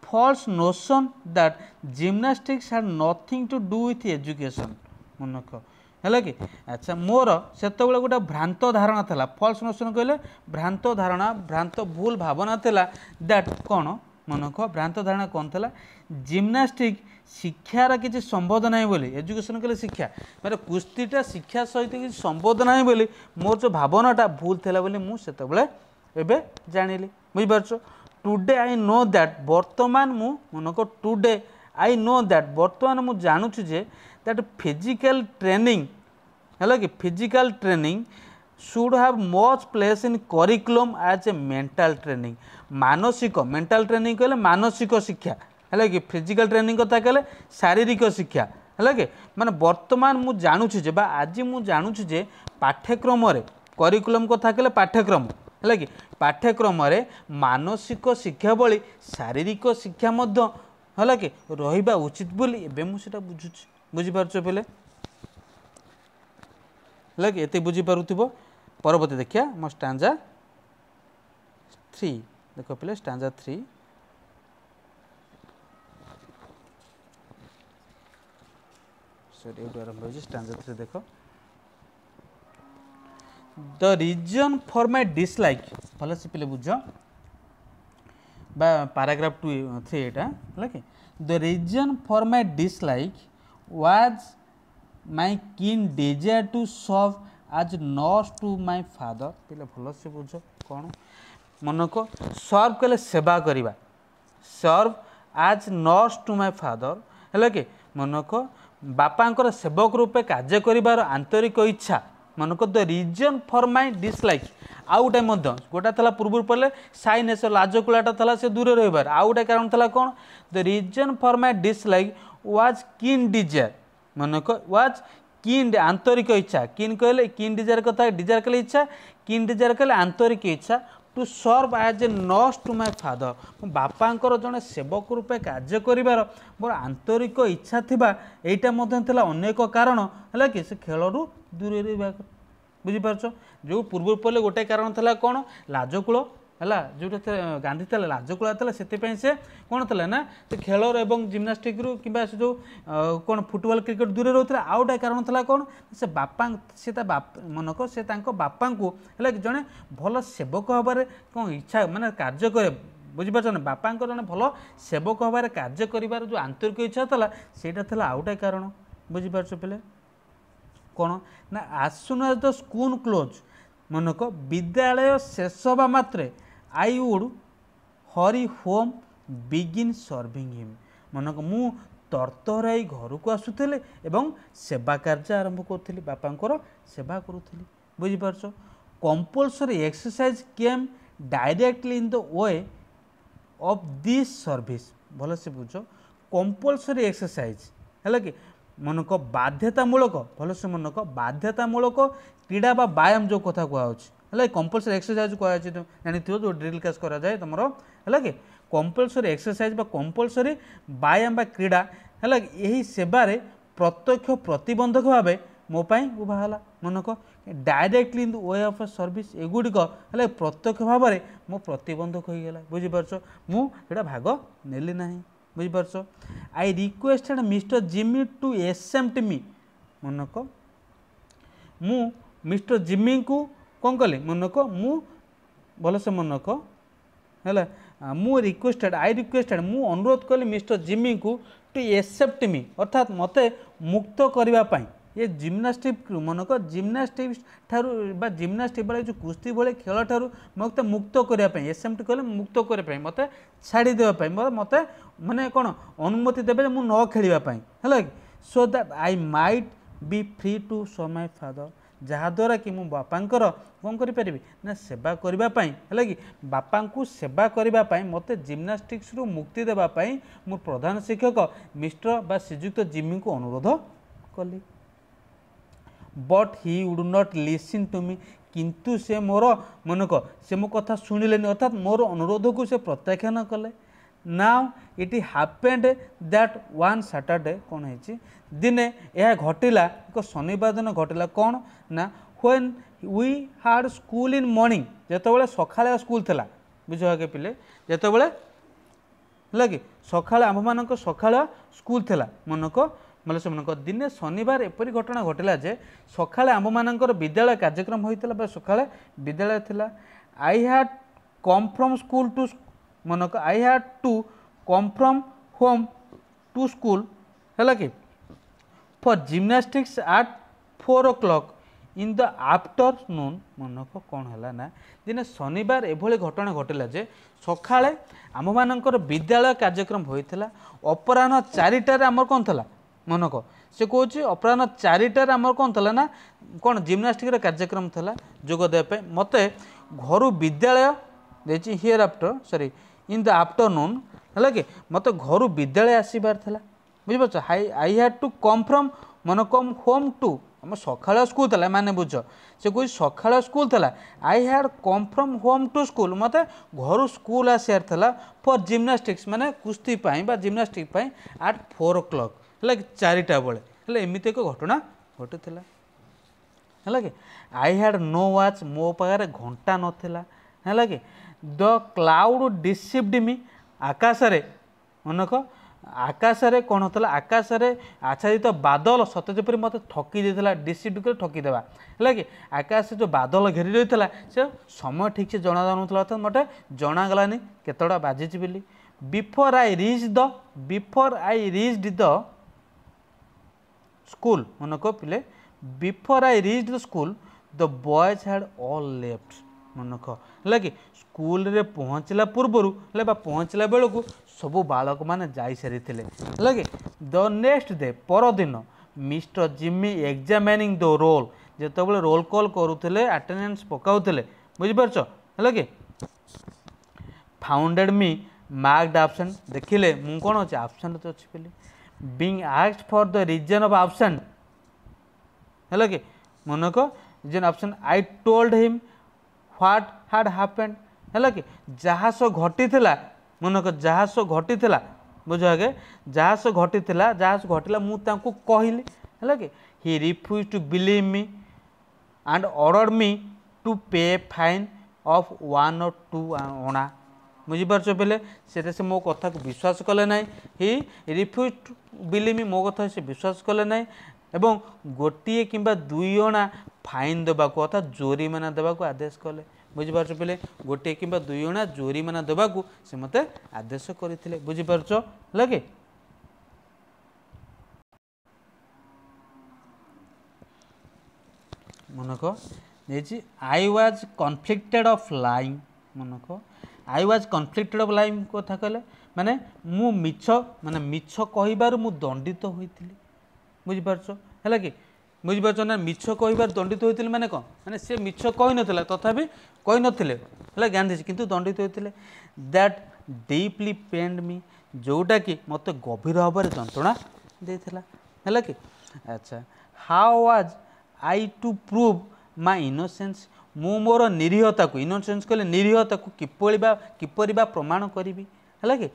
false notion that gymnastics had nothing to do with education. ମନେ ରଖ ହେଲା କି ଆଚ୍ଛା ମୋର ସେତେବେଳେ ଗୋଟେ ଭ୍ରାନ୍ତ ଧାରଣା ଥିଲା ଫଲ୍ସ ନୋସନ୍ କହିଲେ ଭ୍ରାନ୍ତ ଧାରଣା ଭ୍ରାନ୍ତ ଭୁଲ ଭାବନା ଥିଲା ଦ୍ୟାଟ୍ କ'ଣ ମନେ ରଖ ଭ୍ରାନ୍ତ ଧାରଣା କ'ଣ ଥିଲା ଜିମ୍ନାଷ୍ଟିକ୍ ଶିକ୍ଷାର କିଛି ସମ୍ବନ୍ଧ ନାହିଁ ବୋଲି ଏଜୁକେସନ୍ କହିଲେ ଶିକ୍ଷା ମାନେ କୁସ୍ତିଟା ଶିକ୍ଷା ସହିତ କିଛି ସମ୍ବନ୍ଧ ନାହିଁ ବୋଲି ମୋର ଯେଉଁ ଭାବନାଟା ଭୁଲ ଥିଲା ବୋଲି ମୁଁ ସେତେବେଳେ ଏବେ ଜାଣିଲି ବୁଝିପାରୁଛ ଟୁଡେ ଆଇ ନୋ ଦ୍ୟାଟ୍ ବର୍ତ୍ତମାନ ମୁଁ ମନେକର ଟୁଡେ ଆଇ ନୋ ଦ୍ୟାଟ୍ ବର୍ତ୍ତମାନ ମୁଁ ଜାଣୁଛି ଯେ ଦ୍ୟାଟ୍ ଫିଜିକାଲ ଟ୍ରେନିଂ ହେଲା କି physical training should have much place in curriculum as a mental training মানসিক মেন্টাল ট্রেনিং কলে মানসিক শিক্ষা হলে কি ফিজিক্যাল ট্রেনিং কথা কলে শারীরিক শিক্ষা হলে কি মানে বর্তমান মু জাণুছি যে বা আজি মু জাণুছি যে পাঠ্যক্রমরে কারিকুলম কথা কলে পাঠ্যক্রম ହେଲା କି ପାଠ୍ୟକ୍ରମରେ ମାନସିକ ଶିକ୍ଷା ଭଳି ଶାରୀରିକ ଶିକ୍ଷା ମଧ୍ୟ ହେଲା କି ରହିବା ଉଚିତ ବୋଲି ଏବେ ମୁଁ ସେଇଟା ବୁଝୁଛି ବୁଝିପାରୁଛ ପିଲେ ହେଲା କି ଏତେ ବୁଝିପାରୁଥିବ ପରବର୍ତ୍ତୀ ଦେଖିବା ମୋ ଷ୍ଟାଞ୍ଜା থ্রি দেখো পেলে স্ট্যান্ডার থ্রি সরি এটি আরম্ভ হয়েছে স্ট্যান্ডার থ্রি দেখো the reason for my dislike ভালসে পিলে বুঝ বা প্যারাগ্রাফ টু থ্রি এটা হল কি the reason for my dislike was my keen desire to serve as nurse to my father পিলে ভালসে বুঝ কোন মনক সার্ভ কলে সেবা করিবা সার্ভ আজ নর্স টু মাই ফাদর হল কি মনক বাপাঙ্কর সেবক রূপে কার্য করিবার আন্তরিক ইচ্ছা ମନେକର the reason for my dislike ଆଉ ଗୋଟେ ମଧ୍ୟ ଗୋଟା ଥିଲା ପୂର୍ବରୁ ପଡ଼ିଲେ ସାଇନେସ୍ ଲାଜକୁଳାଟା ଥିଲା ସେ ଦୂରେ ରହିବାର ଆଉ ଗୋଟେ କାରଣ ଥିଲା କ'ଣ the reason for my dislike was keen desire ମନେକର ୱାଜ୍ কিন আন্তরিক ইচ্ছা কিন কহিলে কিন ডিজায়ার কথা ডিজায়ার কলে ইচ্ছা কিন ডিজায়ার কলে আন্তরিক ইচ্ছা to serve as a nurse to my father ମୋ ବାପାଙ୍କର ଜଣେ ସେବକ ରୂପେ କାର୍ଯ୍ୟ କରିବାର ମୋର ଆନ୍ତରିକ ଇଚ୍ଛା ଥିବା ଏଇଟା ମଧ୍ୟ ଥିଲା ଅନ୍ୟ ଏକ କାରଣ ହେଲା କି ସେ ଖେଳରୁ ଦୂରେଇ ରହିବା ବୁଝିପାରୁଛ ଯେଉଁ ପୂର୍ବରୁ ପହିଲେ ଗୋଟେ କାରଣ ଥିଲା କ'ଣ ଲାଜକୂଳ ହେଲା ଯେଉଁଟା ଗାନ୍ଧୀ ଥିଲେ ଲାଜକୁଳା ଥିଲେ ସେଥିପାଇଁ ସେ କ'ଣ ଥିଲେ ନା ସେ ଖେଳ ଏବଂ ଜିମ୍ନାଷ୍ଟିକ୍ରୁ କିମ୍ବା ସେ ଯେଉଁ କ'ଣ ଫୁଟବଲ୍ କ୍ରିକେଟ୍ ଦୂରରେ ରହୁଥିଲା ଆଉ ଗୋଟେ କାରଣ ଥିଲା କ'ଣ ସେ ବାପା ସେ ତା ବାପା ମନକ ସେ ତାଙ୍କ ବାପାଙ୍କୁ ହେଲା ଜଣେ ଭଲ ସେବକ ହେବାରେ କ'ଣ ଇଚ୍ଛା ମାନେ କାର୍ଯ୍ୟ କରେ ବୁଝିପାରୁଛ ନା ବାପାଙ୍କର ଜଣେ ଭଲ ସେବକ ହେବାରେ କାର୍ଯ୍ୟ କରିବାର ଯେଉଁ ଆନ୍ତରିକ ଇଚ୍ଛା ଥିଲା ସେଇଟା ଥିଲା ଆଉ ଗୋଟେ କାରଣ ବୁଝିପାରୁଛ ପିଲେ କ'ଣ ନା ଆସୁନ୍ ଆଜ୍ ଦ ସ୍କୁଲ୍ କ୍ଲୋଜ୍ ମନକ ବିଦ୍ୟାଳୟ ଶେଷ ହେବା ମାତ୍ରେ I would hurry home begin serving him ମନେକ ମୁଁ ତର୍ତ୍ତରାଇ ଘରକୁ ଆସୁଥିଲି ଏବଂ ସେବା କାର୍ଯ୍ୟ ଆରମ୍ଭ କରୁଥିଲି ବାପାଙ୍କର ସେବା କରୁଥିଲି ବୁଝିପାରୁଛ compulsory exercise came directly in the way of this service ଭଲସେ ବୁଝ କମ୍ପଲସରି ଏକ୍ସରସାଇଜ୍ ହେଲା କି ମନକ ବାଧ୍ୟତାମୂଳକ ଭଲସେ ମନକ ବାଧ୍ୟତାମୂଳକ କ୍ରୀଡ଼ା ବା ବ୍ୟାୟାମ ଯେଉଁ କଥା କୁହାହେଉଛି ହେଲା କମ୍ପଲସରି ଏକ୍ସରସାଇଜ୍ କରାଯାଇଛି ଜାଣିଥିବ ଯେଉଁ ଡ୍ରିଲ୍ କେସ୍ କରାଯାଏ ତୁମର ହେଲା କି କମ୍ପଲସରି ଏକ୍ସରସାଇଜ୍ ବା କମ୍ପଲସରି ବ୍ୟାୟାମ ବା କ୍ରୀଡ଼ା ହେଲା ଏହି ସେବାରେ ପ୍ରତ୍ୟକ୍ଷ ପ୍ରତିବନ୍ଧକ ଭାବେ ମୋ ପାଇଁ ଉଭା ହେଲା ମନେକ directly in the way of service ଏଗୁଡ଼ିକ ହେଲେ ପ୍ରତ୍ୟକ୍ଷ ଭାବରେ ମୋ ପ୍ରତିବନ୍ଧକ ହୋଇଗଲା ବୁଝିପାରୁଛ ମୁଁ ସେଇଟା ଭାଗ ନେଲି ନାହିଁ ବୁଝିପାରୁଛ I requested mister Gimi to exempt me ମନେକ ମୁଁ ମିଷ୍ଟର ଜିମିଙ୍କୁ କ'ଣ କଲି ମନେ ରଖ ମୁଁ ଭଲସେ ମନେ ରଖ ହେଲା ମୁଁ ରିକ୍ୱେଷ୍ଟେଡ଼୍ ଆଇ ରିକ୍ୱେଷ୍ଟେଡ଼୍ ମୁଁ ଅନୁରୋଧ କଲି ମିଷ୍ଟର ଜିମିଙ୍କୁ ଟୁ ଏକ୍ସେପ୍ଟ ମି ଅର୍ଥାତ୍ ମୋତେ ମୁକ୍ତ କରିବା ପାଇଁ ଏ ଜିମ୍ନାଷ୍ଟିକ୍ରୁ ମନେକର ଜିମ୍ନାଷ୍ଟିକ୍ସ ଠାରୁ ବା ଜିମ୍ନାଷ୍ଟିକ୍ ବେଳେ ଯେଉଁ କୁସ୍ତି ଭଳି ଖେଳ ଠାରୁ ମୋତେ ମୁକ୍ତ କରିବା ପାଇଁ ଏସଏମ୍ଟି କହିଲେ ମୁକ୍ତ କରିବା ପାଇଁ ମୋତେ ଛାଡ଼ିଦେବା ପାଇଁ ମୋତେ ମାନେ କ'ଣ ଅନୁମତି ଦେବେ ଯେ ମୁଁ ନ ଖେଳିବା ପାଇଁ ହେଲା କି so that I might be free to serve my father ଯାହାଦ୍ୱାରା କି ମୁଁ ବାପାଙ୍କର କ'ଣ କରିପାରିବି ନା ସେବା କରିବା ପାଇଁ ହେଲା କି ବାପାଙ୍କୁ ସେବା କରିବା ପାଇଁ ମୋତେ ଜିମ୍ନାଷ୍ଟିକ୍ସରୁ ମୁକ୍ତି ଦେବା ପାଇଁ ମୁଁ ପ୍ରଧାନ ଶିକ୍ଷକ ମିଷ୍ଟର ବା ଶ୍ରୀଯୁକ୍ତ ଜିମିଙ୍କୁ ଅନୁରୋଧ କଲି but he would not listen to me କିନ୍ତୁ ସେ ମୋର ମନେକ ସେ ମୋ କଥା ଶୁଣିଲେନି ଅର୍ଥାତ୍ ମୋର ଅନୁରୋଧକୁ ସେ ପ୍ରତ୍ୟାଖ୍ୟାନ କଲେ now it happened that one Saturday କ'ଣ ହେଇଛି ଦିନେ ଏହା ଘଟିଲା ଏକ ଶନିବାର ଦିନ ଘଟିଲା କ'ଣ ନା when we had school in morning ଯେତେବେଳେ ସକାଳେ ସ୍କୁଲ ଥିଲା ବୁଝିବା କେ ପିଲେ ଯେତେବେଳେ ହେଲା କି ସକାଳେ ଆମ୍ଭମାନଙ୍କ ସକାଳ ସ୍କୁଲ ଥିଲା ମନକ ମାନେ ସେମାନଙ୍କ ଦିନେ ଶନିବାର ଏପରି ଘଟଣା ଘଟିଲା ଯେ ସକାଳେ ଆମ୍ଭମାନଙ୍କର ବିଦ୍ୟାଳୟ କାର୍ଯ୍ୟକ୍ରମ ହୋଇଥିଲା ବା ସକାଳେ ବିଦ୍ୟାଳୟ ଥିଲା I had come from school to ମନେକ I had to come from home to school ହେଲା କି for gymnastics at four o'clock in the afternoon ମନକ କ'ଣ ହେଲା ନା ଦିନେ ଶନିବାର ଏଭଳି ଘଟଣା ଘଟିଲା ଯେ ସକାଳେ ଆମମାନଙ୍କର ବିଦ୍ୟାଳୟ କାର୍ଯ୍ୟକ୍ରମ ହୋଇଥିଲା ଅପରାହ୍ନ ଚାରିଟାରେ ଆମର କ'ଣ ଥିଲା ମନକ ସେ କହୁଛି ଅପରାହ୍ନ ଚାରିଟାରେ ଆମର କ'ଣ ଥିଲା ନା କ'ଣ ଜିମ୍ନାଷ୍ଟିକ୍ର କାର୍ଯ୍ୟକ୍ରମ ଥିଲା ଯୋଗ ଦେବା ପାଇଁ ମୋତେ ଘରୁ ବିଦ୍ୟାଳୟ ଦେଇଛି here after sorry in the afternoon ହେଲା କି ମୋତେ ଘରୁ ବିଦ୍ୟାଳୟ ଆସିବାର ଥିଲା ବୁଝିପାରୁଛ hi I had to come from ମନେ କମ୍ ହୋମ୍ ଟୁ ଆମ ସକାଳ ସ୍କୁଲ ଥିଲା ମାନେ ବୁଝ ସେ କହୁଛି ସକାଳ ସ୍କୁଲ ଥିଲା I had come from home to school ମୋତେ ଘରୁ ସ୍କୁଲ ଆସିବାର ଥିଲା ଫର୍ ଜିମ୍ନାଷ୍ଟିକ୍ସ ମାନେ କୁସ୍ତି ପାଇଁ ବା ଜିମ୍ନାଷ୍ଟିକ୍ ପାଇଁ ଆଟ୍ ଫୋର୍ ଓ କ୍ଲକ୍ ହେଲା କି ଚାରିଟା ବେଳେ ହେଲେ ଏମିତି ଏକ ଘଟଣା ଘଟିଥିଲା ହେଲା କି ଆଇ ହ୍ୟାଡ଼ ନୋ ୱାଚ୍ ମୋ ପାଖରେ ଘଣ୍ଟା ନଥିଲା ହେଲା କି ଦ କ୍ଲାଉଡ୍ ଡିସିଭ୍ଡ ମି ଆକାଶରେ ମନେକ ଆକାଶରେ କ'ଣ ହେଉଥିଲା ଆକାଶରେ ଆଚ୍ଛାଦିତ ବାଦଲ ସତେଜ ପରି ମୋତେ ଠକି ଦେଇଥିଲା ଡିସିଭ୍ଡ କରି ଠକିଦେବା ହେଲା କି ଆକାଶରେ ଯେଉଁ ବାଦଲ ଘେରି ରହିଥିଲା ସେ ସମୟ ଠିକ୍ସେ ଜଣାଯାଉନଥିଲା ଅର୍ଥାତ୍ ମୋତେ ଜଣାଗଲାନି କେତେଟା ବାଜିଛି ବୋଲି before I reach the before I reach the school ମନେକ ପିଲେ before I reach the school the boys had all left ମନେଖ ହେଲା କି ସ୍କୁଲରେ ପହଞ୍ଚିଲା ପୂର୍ବରୁ ହେଲେ ବା ପହଞ୍ଚିଲା ବେଳକୁ ସବୁ ବାଳକମାନେ ଯାଇସାରିଥିଲେ ହେଲା କି ଦ ନେକ୍ସଟ ଡେ ପରଦିନ mister Gimi examining the roll ଯେତେବେଳେ ରୋଲ୍ କଲ୍ କରୁଥିଲେ ଆଟେଣ୍ଡାନ୍ସ ପକାଉଥିଲେ ବୁଝିପାରୁଛ ହେଲା କି ଫାଉଣ୍ଡେଡ୍ ମି ମାର୍କଡ଼ ଆବସେଣ୍ଟ ଦେଖିଲେ ମୁଁ କ'ଣ ଅଛି ଆବସେଣ୍ଟ ଅଛି ବୋଲି being asked for the reason of absent ହେଲା କି ମନେକ reason absent I told him what had happened ହେଲା କି ଯାହା ସହ ଘଟିଥିଲା ମନେକ ଯାହା ସହ ଘଟିଥିଲା ବୁଝ ଆଗେ ଯାହା ସହ ଘଟିଥିଲା ଯାହା ସହ ଘଟିଲା ମୁଁ ତାଙ୍କୁ କହିଲି ହେଲା କି he refused to believe me and order me to pay fine of one or two anna ବୁଝିପାରୁଛ ପିଲେ ସେଟା ସେ ମୋ କଥାକୁ ବିଶ୍ୱାସ କଲେ ନାହିଁ ହି ରିଫ୍ୟୁଜ୍ ଟୁ ବିଲିଭ୍ ମି ମୋ କଥା ସେ ବିଶ୍ୱାସ କଲେ ନାହିଁ ଏବଂ ଗୋଟିଏ କିମ୍ବା ଦୁଇ ଅଣା ଫାଇନ୍ ଦେବାକୁ ଅର୍ଥାତ୍ ଜୋରିମାନା ଦେବାକୁ ଆଦେଶ କଲେ ବୁଝିପାରୁଛ ପିଲେ ଗୋଟିଏ କିମ୍ବା ଦୁଇ ଅଣା ଜୋରିମାନା ଦେବାକୁ ସେ ମୋତେ ଆଦେଶ କରିଥିଲେ ବୁଝିପାରୁଛ ହେଲା କି ମନେକୁ ନେଇଛି I was convicted of lying ମନେକୁ I was convicted of lying କଥା କହିଲେ ମାନେ ମୁଁ ମିଛ ମାନେ ମିଛ କହିବାରୁ ମୁଁ ଦଣ୍ଡିତ ହୋଇଥିଲି ବୁଝିପାରୁଛ ହେଲା କି ବୁଝିପାରୁଛ ନା ମିଛ କହିବାରେ ଦଣ୍ଡିତ ହୋଇଥିଲେ ମାନେ କ'ଣ ମାନେ ସେ ମିଛ କହିନଥିଲା ତଥାପି କହିନଥିଲେ ହେଲା ଗାନ୍ଧିଜୀ କିନ୍ତୁ ଦଣ୍ଡିତ ହୋଇଥିଲେ ଦ୍ୟାଟ୍ ଡିପ୍ଲି ପେଣ୍ଡ ମି ଯେଉଁଟାକି ମୋତେ ଗଭୀର ଭାବରେ ଯନ୍ତ୍ରଣା ଦେଇଥିଲା ହେଲା କି ଆଚ୍ଛା how was I to prove my innocence ମୁଁ ମୋର ନିରୀହତାକୁ ଇନୋସେନ୍ସ କହିଲେ ନିରୀହତାକୁ କିପରି ବା କିପରି ବା ପ୍ରମାଣ କରିବି ହେଲା କି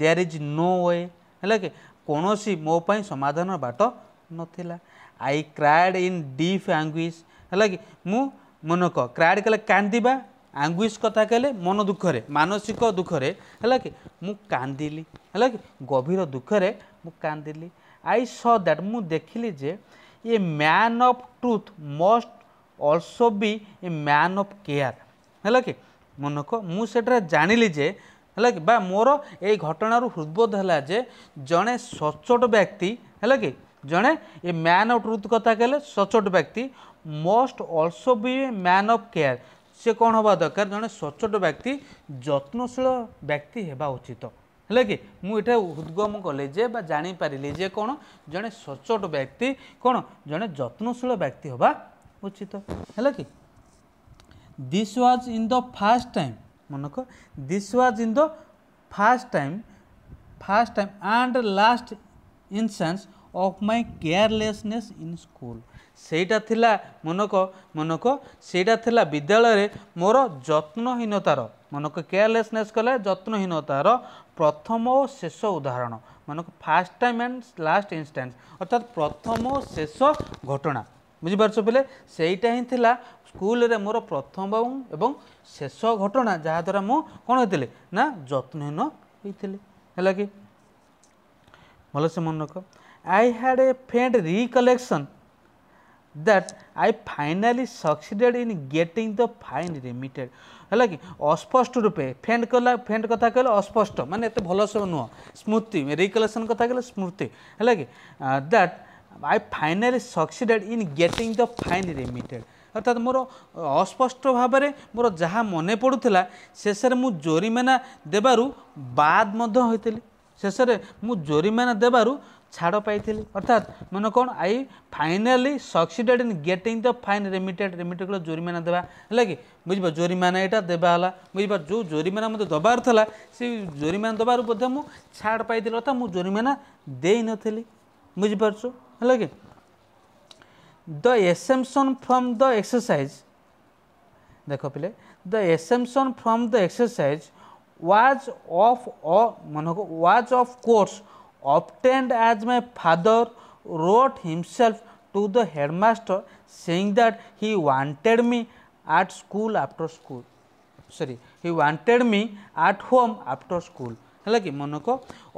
ଦେୟାର ଇଜ୍ ନୋ ୱେ ହେଲା କି କୌଣସି ମୋ ପାଇଁ ସମାଧାନର ବାଟ ନଥିଲା I cried in deep anguish ହେଲା କି ମୁଁ ମନ କହ କ୍ରାଏଡ଼୍ କଲେ କାନ୍ଦିବା ଆଙ୍ଗୁଇସ୍ କଥା କହିଲେ ମନ ଦୁଃଖରେ ମାନସିକ ଦୁଃଖରେ ହେଲା କି ମୁଁ କାନ୍ଦିଲି ହେଲା କି ଗଭୀର ଦୁଃଖରେ ମୁଁ କାନ୍ଦିଲି ଆଇ ସ ଦ୍ୟାଟ୍ ମୁଁ ଦେଖିଲି ଯେ a man of truth must also be a man of care ହେଲା କି ମନକ ମୁଁ ସେଠାରେ ଜାଣିଲି ଯେ ହେଲା କି ବା ମୋର ଏଇ ଘଟଣାରୁ ହୃଦବୋଧ ହେଲା ଯେ ଜଣେ ସଚ୍ଚୋଟ ବ୍ୟକ୍ତି ହେଲା କି ଜଣେ ଏ ମ୍ୟାନ୍ ଅଫ୍ ଟ୍ରୁଥ୍ କଥା କହିଲେ ସଚୋଟ ବ୍ୟକ୍ତି must also be man of care ସେ କ'ଣ ହେବା ଦରକାର ଜଣେ ସଚୋଟ ବ୍ୟକ୍ତି ଯତ୍ନଶୀଳ ବ୍ୟକ୍ତି ହେବା ଉଚିତ ହେଲା କି ମୁଁ ଏଇଟା ଉଦ୍ଗମ କଲି ଯେ ବା ଜାଣିପାରିଲି ଯେ କ'ଣ ଜଣେ ସଚୋଟ ବ୍ୟକ୍ତି କ'ଣ ଜଣେ ଯତ୍ନଶୀଳ ବ୍ୟକ୍ତି ହେବା ଉଚିତ ହେଲା କି this was in the first time ମନକ this was in the first time first time and last instance of my carelessness in school ସେଇଟା ଥିଲା ମନକ ମନକ ସେଇଟା ଥିଲା ବିଦ୍ୟାଳୟରେ ମୋର ଯତ୍ନହୀନତାର ମନକ କେୟାରଲେସନେସ୍ କଲେ ଯତ୍ନହୀନତାର ପ୍ରଥମ ଓ ଶେଷ ଉଦାହରଣ ମନକ first time and last instance ଅର୍ଥାତ୍ ପ୍ରଥମ ଓ ଶେଷ ଘଟଣା ବୁଝିପାରୁଛ ପିଲେ ସେଇଟା ହିଁ ଥିଲା ସ୍କୁଲରେ ମୋର ପ୍ରଥମ ଏବଂ ଶେଷ ଘଟଣା ଯାହାଦ୍ୱାରା ମୁଁ କ'ଣ ହେଇଥିଲି ନା ଯତ୍ନହୀନ ହେଇଥିଲି ହେଲା କି ଭଲସେ ମନେ ରଖ I had a faint recollection that I finally succeeded in getting the fine remitted. ହେଲା କି ଅସ୍ପଷ୍ଟ ରୂପେ ଫେଣ୍ଟ କଲା ଫେଣ୍ଟ କଥା କହିଲେ ଅସ୍ପଷ୍ଟ ମାନେ ଏତେ ଭଲ ସବୁ ନୁହଁ ସ୍ମୃତି ରିକଲେସନ୍ କଥା କହିଲେ ସ୍ମୃତି ହେଲା କି that I finally succeeded in getting the fine remitted ଅର୍ଥାତ୍ ମୋର ଅସ୍ପଷ୍ଟ ଭାବରେ ମୋର ଯାହା ମନେ ପଡ଼ୁଥିଲା ଶେଷରେ ମୁଁ ଜୋରିମାନା ଦେବାରୁ ବାଦ୍ ମଧ୍ୟ ହୋଇଥିଲି ଶେଷରେ ମୁଁ ଜୋରିମାନା ଦେବାରୁ ছাড় পাইলি অর্থাৎ মানে কোণ I finally succeeded in getting the fine remitted remitted গুলো জরিমানা দেওয়া হলে কি বুঝিপার জরিমানা এটা দেওয়া হল বুঝিপার যে জরিমানা মতো দেবার লা সে জরিমানা দেবার বোধে মু ছাড় পাইলি অর্থাৎ মু জরিমানা দেই নথিলি বুঝিপারছ হলে কি দ এসেমসন ফ্রম দ এক্সরসাইজ দেখ পিলে the exemption from the exercise was of uh মনে was of course obtained as my father wrote himself to the headmaster saying that he wanted me at school after school sorry he wanted me at home after school ହେଲା କି ମନକ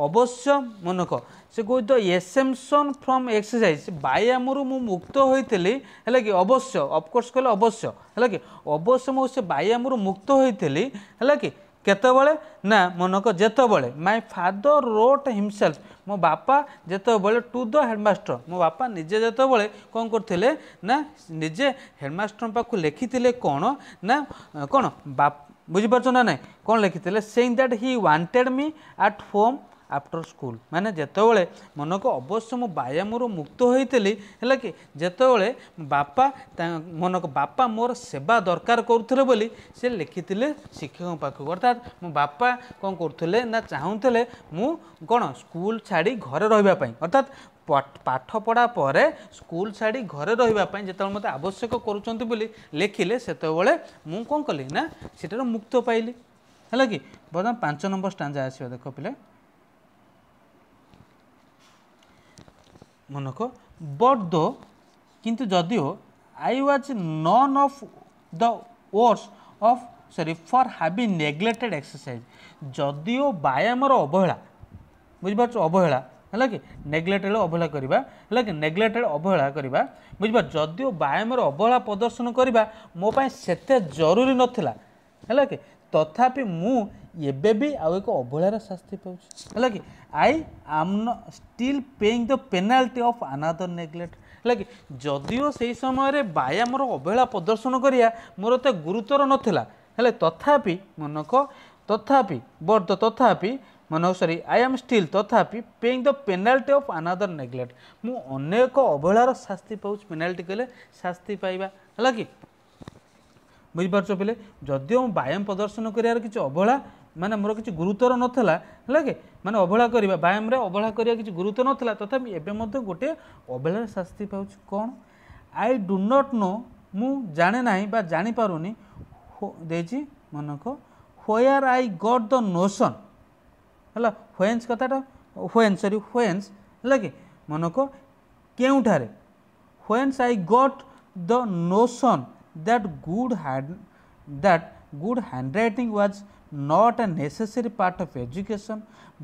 ଅବଶ୍ୟ ମନକ ସେ କହୁଛି ଦ ଏସେମ୍ସନ୍ from exercise ବ୍ୟାୟାମରୁ ମୁଁ ମୁକ୍ତ ହୋଇଥିଲି ହେଲା କି ଅବଶ୍ୟ ଅଫକୋର୍ସ କହିଲେ ଅବଶ୍ୟ ହେଲା କି ଅବଶ୍ୟ ମୁଁ ସେ ବ୍ୟାୟାମରୁ ମୁକ୍ତ ହୋଇଥିଲି ହେଲା କି কেতবে না মনক যেতবে মাই ফাদর রোট হিমসেলফ মো বাপা যেতবে টু দ হেডমাস্টর মো বাপা নিজে যেতবে কম করলে না নিজে হেডমাস্টর পাখ লেখিলে কোণ না কোণ বাপ বুঝিপারছ না নাই কোণ লেখিলে saying that he wanted me at home after school ମାନେ ଯେତେବେଳେ ମନକୁ ଅବଶ୍ୟ ମୁଁ ବ୍ୟାୟାମରୁ ମୁକ୍ତ ହୋଇଥିଲି ହେଲା କି ଯେତେବେଳେ ବାପା ମନକୁ ବାପା ମୋର ସେବା ଦରକାର କରୁଥିଲେ ବୋଲି ସେ ଲେଖିଥିଲେ ଶିକ୍ଷକଙ୍କ ପାଖକୁ ଅର୍ଥାତ୍ ମୋ ବାପା କ'ଣ କରୁଥିଲେ ନା ଚାହୁଁଥିଲେ ମୁଁ କ'ଣ ସ୍କୁଲ ଛାଡ଼ି ଘରେ ରହିବା ପାଇଁ ଅର୍ଥାତ୍ ପାଠ ପଢ଼ା ପରେ ସ୍କୁଲ ଛାଡ଼ି ଘରେ ରହିବା ପାଇଁ ଯେତେବେଳେ ମୋତେ ଆବଶ୍ୟକ କରୁଛନ୍ତି ବୋଲି ଲେଖିଲେ ସେତେବେଳେ ମୁଁ କ'ଣ କଲି ନା ସେଠାରୁ ମୁକ୍ତ ପାଇଲି ହେଲା କି ବର୍ତ୍ତମାନ ପାଞ୍ଚ ନମ୍ବର ଷ୍ଟାଞ୍ଜା ଆସିବ ଦେଖ ପିଲା ମନେଖ ବଟ୍ ଦୋ କିନ୍ତୁ ଯଦିଓ I was none of the worse of sorry for ହାଭି ନେଗ୍ଲେକ୍ଟେଡ଼୍ ଏକ୍ସରସାଇଜ୍ ଯଦିଓ ବ୍ୟାୟାମର ଅବହେଳା ବୁଝିପାରୁଛୁ ଅବହେଳା ହେଲା କି ନେଗ୍ଲେକ୍ଟେଡ଼୍ ଅବହେଳା କରିବା ହେଲା କି ନେଗ୍ଲେକ୍ଟେଡ଼୍ ଅବହେଳା କରିବା ବୁଝିପାରୁ ଯଦିଓ ବ୍ୟାୟାମର ଅବହେଳା ପ୍ରଦର୍ଶନ କରିବା ମୋ ପାଇଁ ସେତେ ଜରୁରୀ ନଥିଲା ହେଲା କି ତଥାପି ମୁଁ ଏବେ ବି ଆଉ ଏକ ଅବହେଳାର ଶାସ୍ତି ପାଉଛି ହେଲା କି I am still paying the penalty of another neglect ହେଲା କି ଯଦିଓ ସେହି ସମୟରେ ବାୟା ମୋର ଅବହେଳା ପ୍ରଦର୍ଶନ କରିବା ମୋର ଏତେ ଗୁରୁତ୍ୱର ନଥିଲା ହେଲେ ତଥାପି ମନକ ତଥାପି ବଟ୍ ତଥାପି ମନ ସରି ଆଇ ଆମ୍ ଷ୍ଟିଲ୍ ତଥାପି paying the penalty of another neglect ମୁଁ ଅନେକ ଅବହେଳାର ଶାସ୍ତି ପାଉଛି ପେନାଲ୍ଟି କହିଲେ ଶାସ୍ତି ପାଇବା ହେଲା କି ବୁଝିପାରୁଛ ପିଲେ ଯଦିଓ ମୁଁ ବ୍ୟାୟାମ ପ୍ରଦର୍ଶନ କରିବାର କିଛି ଅବହେଳା ମାନେ ମୋର କିଛି ଗୁରୁତର ନଥିଲା ହେଲା କି ମାନେ ଅବହେଳା କରିବା ବ୍ୟାୟାମରେ ଅବହେଳା କରିବା କିଛି ଗୁରୁତ୍ୱ ନଥିଲା ତଥାପି ଏବେ ମଧ୍ୟ ଗୋଟିଏ ଅବହେଳାରେ ଶାସ୍ତି ପାଉଛି କ'ଣ ଆଇ ଡୁ ନଟ୍ ନୋ ମୁଁ ଜାଣେ ନାହିଁ ବା ଜାଣିପାରୁନି ଦେଇଛି ମନକ where are I got the notion ହେଲା ହ୍ୱେନ୍ସ କଥାଟା ହ୍ୱେନ୍ସ ସରି ହ୍ୱେନ୍ସ ହେଲା କି ମନକ କେଉଁଠାରେ whence I got the notion that good hand that good handwriting was not a necessary part of education,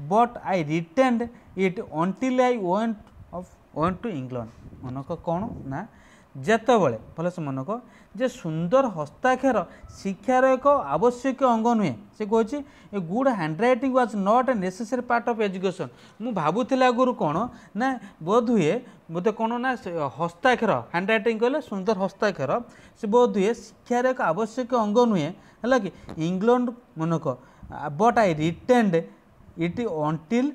but I retained it until I went of went to England. মনে kono na. ଯେତେବେଳେ ଭଲସେ ମନେ କହ ଯେ ସୁନ୍ଦର ହସ୍ତାକ୍ଷର ଶିକ୍ଷାର ଏକ ଆବଶ୍ୟକୀୟ ଅଙ୍ଗ ନୁହେଁ ସେ କହୁଛି a good handwriting was not a necessary part of education ମୁଁ ଭାବୁଥିଲି ଆଗରୁ କ'ଣ ନା ବୋଧ ହୁଏ ମୋତେ କ'ଣ ନା ହସ୍ତାକ୍ଷର ହ୍ୟାଣ୍ଡ ରାଇଟିଂ କହିଲେ ସୁନ୍ଦର ହସ୍ତାକ୍ଷର ସେ ବୋଧ ହୁଏ ଶିକ୍ଷାର ଏକ ଆବଶ୍ୟକୀୟ ଅଙ୍ଗ ନୁହେଁ ହେଲା କି ଇଂଲଣ୍ଡ ମନେ କହ but I retained it until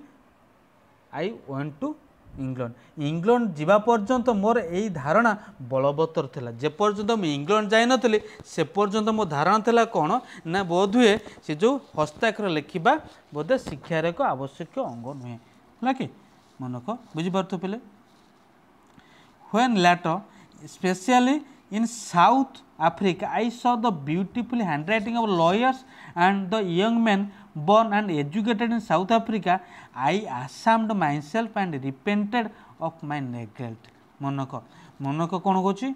I want to England England ଯିବା ପର୍ଯ୍ୟନ୍ତ ମୋର ଏଇ ଧାରଣା ବଳବତ୍ତର ଥିଲା ଯେପର୍ଯ୍ୟନ୍ତ ମୁଁ ଇଂଲଣ୍ଡ ଯାଇନଥିଲି ସେ ପର୍ଯ୍ୟନ୍ତ ମୋ ଧାରଣା ଥିଲା କ'ଣ ନା ବୋଧହୁଏ ସେ ଯେଉଁ ହସ୍ତାକ୍ଷର ଲେଖିବା ବୋଧେ ଶିକ୍ଷାର ଏକ ଆବଶ୍ୟକ ଅଙ୍ଗ ନୁହେଁ ହେଲା କି ମନକ ବୁଝିପାରୁଥିଲେ when later especially in South Africa I saw the beautiful handwriting of lawyers and the young man born and educated in South Africa I ashamed myself and repented of my neglect. মনক মনক କ'ଣ କହୁଛି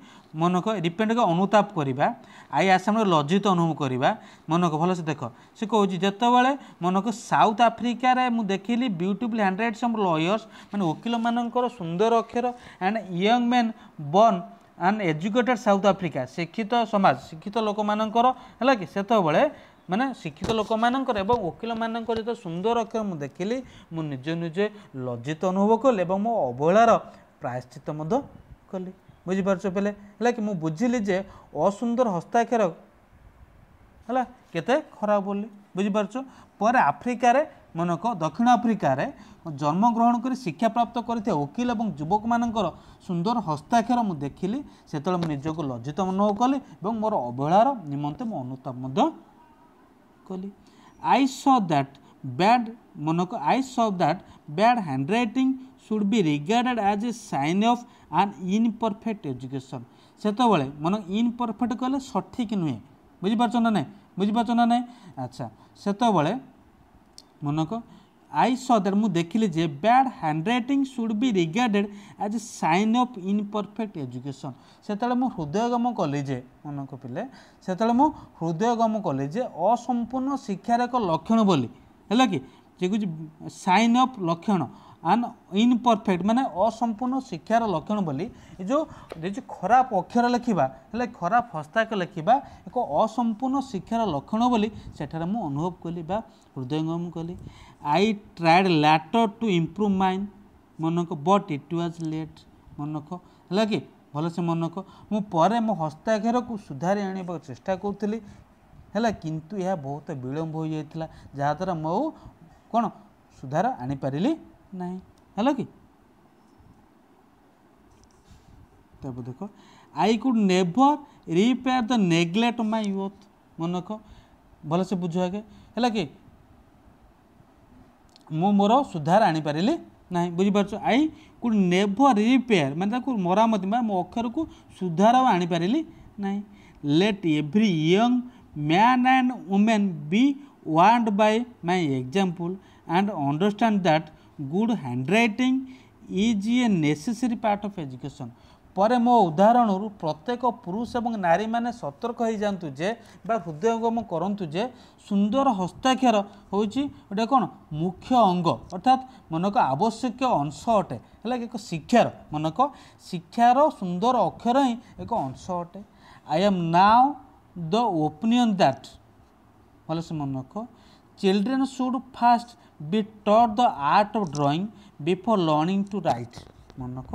ମନକ ରିପେଣ୍ଟ ଅନୁତାପ କରିବା I ଆସାମରେ ଲଜ୍ଜିତ ଅନୁଭବ କରିବା ମନକ ଭଲସେ ଦେଖ ସେ କହୁଛି ଯେତେବେଳେ ମନକ ସାଉଥ୍ ଆଫ୍ରିକାରେ ମୁଁ ଦେଖିଲି beautiful hand write some lawyers ମାନେ ଓକିଲମାନଙ୍କର ସୁନ୍ଦର ଅକ୍ଷର and young men born and educated South Africa ଶିକ୍ଷିତ ସମାଜ ଶିକ୍ଷିତ ଲୋକମାନଙ୍କର ହେଲା କି ସେତେବେଳେ ମାନେ ଶିକ୍ଷିତ ଲୋକମାନଙ୍କର ଏବଂ ଓକିଲମାନଙ୍କର ଯେତେ ସୁନ୍ଦର ଅକ୍ଷର ମୁଁ ଦେଖିଲି ମୁଁ ନିଜେ ନିଜେ ଲଜ୍ଜିତ ଅନୁଭବ କଲି ଏବଂ ମୋ ଅବହେଳାର ପ୍ରାୟଶ୍ଚିତ ମଧ୍ୟ କଲି ବୁଝିପାରୁଛ ପିଲେ ହେଲା କି ମୁଁ ବୁଝିଲି ଯେ ଅସୁନ୍ଦର ହସ୍ତାକ୍ଷର ହେଲା କେତେ ଖରାପ ବୋଲି ବୁଝିପାରୁଛ ପରେ ଆଫ୍ରିକାରେ ମନେକ ଦକ୍ଷିଣ ଆଫ୍ରିକାରେ ଜନ୍ମଗ୍ରହଣ କରି ଶିକ୍ଷାପ୍ରାପ୍ତ କରିଥିବା ଓକିଲ ଏବଂ ଯୁବକମାନଙ୍କର ସୁନ୍ଦର ହସ୍ତାକ୍ଷର ମୁଁ ଦେଖିଲି ସେତେବେଳେ ମୁଁ ନିଜକୁ ଲଜ୍ଜିତ ଅନୁଭବ କଲି ଏବଂ ମୋର ଅବହେଳାର ନିମନ୍ତେ ମୁଁ ଅନୁତାପ ମଧ୍ୟ କଲି ଆଇ ସ ଦ୍ୟାଟ୍ ବ୍ୟାଡ୍ ମନକୁ I saw that bad handwriting should be regarded as a sign of an imperfect education ସେତେବେଳେ ମନ ଇନ୍ପରଫେକ୍ଟ କହିଲେ ସଠିକ୍ ନୁହେଁ ବୁଝିପାରୁଛ ନା ନାହିଁ ବୁଝିପାରୁଛ ନା ନାହିଁ ଆଚ୍ଛା ସେତେବେଳେ ମନକ ଆଇ ସ ଦେଟ୍ ମୁଁ ଦେଖିଲି ଯେ bad handwriting should be regarded as a sign of imperfect education ସେତେବେଳେ ମୁଁ ହୃଦୟଗମ କଲି ଯେ ମନକୁ ପିଲେ ସେତେବେଳେ ମୁଁ ହୃଦୟଗମ କଲି ଯେ ଅସମ୍ପୂର୍ଣ୍ଣ ଶିକ୍ଷାର ଏକ ଲକ୍ଷଣ ବୋଲି ହେଲା କି ଯେ କହୁଛି ସାଇନ୍ ଅଫ୍ ଲକ୍ଷଣ ଆଣ୍ଡ ଇନ୍ପରଫେକ୍ଟ ମାନେ ଅସମ୍ପୂର୍ଣ୍ଣ ଶିକ୍ଷାର ଲକ୍ଷଣ ବୋଲି ଏ ଯେଉଁ ଯେ ଖରାପ ଅକ୍ଷର ଲେଖିବା ହେଲେ ଖରାପ ହସ୍ତାକ ଲେଖିବା ଏକ ଅସମ୍ପୂର୍ଣ୍ଣ ଶିକ୍ଷାର ଲକ୍ଷଣ ବୋଲି ସେଠାରେ ମୁଁ ଅନୁଭବ କଲି ବା ହୃଦୟଙ୍ଗମ କଲି I tried later to improve mine ମନେ ରଖ but it was late ମନେ ରଖ ହେଲା କି ଭଲସେ ମନେ ରଖ ମୁଁ ପରେ ମୋ ହସ୍ତାକ୍ଷରକୁ ସୁଧାରି ଆଣିବାକୁ ଚେଷ୍ଟା କରୁଥିଲି ହେଲା କିନ୍ତୁ ଏହା ବହୁତ ବିଳମ୍ବ ହୋଇଯାଇଥିଲା ଯାହାଦ୍ୱାରା ମୁଁ କ'ଣ ସୁଧାର ଆଣିପାରିଲି ନାହିଁ ହେଲା କି ତାପରେ ଦେଖ I could never repair the neglect my youth ମନେ ରଖ ଭଲସେ ବୁଝ ଆଗେ ହେଲା କି ମୁଁ ମୋର ସୁଧାର ଆଣିପାରିଲି ନାହିଁ ବୁଝିପାରୁଛ ଆଇ କୁଡ଼ ନେଭର୍ ରିପେୟାର ମାନେ ତାକୁ ମରାମତି ବା ମୋ ଅକ୍ଷରକୁ ସୁଧାର ଆଉ ଆଣିପାରିଲି ନାହିଁ let every young man and women be warned by my example and understand that good handwriting is a necessary part of education ପରେ ମୋ ଉଦାହରଣରୁ ପ୍ରତ୍ୟେକ ପୁରୁଷ ଏବଂ ନାରୀମାନେ ସତର୍କ ହୋଇଯାଆନ୍ତୁ ଯେ ବା ହୃଦୟଙ୍ଗମ କରନ୍ତୁ ଯେ ସୁନ୍ଦର ହସ୍ତାକ୍ଷର ହେଉଛି ଗୋଟେ କ'ଣ ମୁଖ୍ୟ ଅଙ୍ଗ ଅର୍ଥାତ୍ ମନେକ ଆବଶ୍ୟକ ଅଂଶ ଅଟେ ହେଲା କି ଏକ ଶିକ୍ଷାର ମନେକ ଶିକ୍ଷାର ସୁନ୍ଦର ଅକ୍ଷର ହିଁ ଏକ ଅଂଶ ଅଟେ I am now the opinion that ଭଲ ସେ ମନେ ରଖ children should first be taught the art of drawing before learning to write ମନେ ରଖ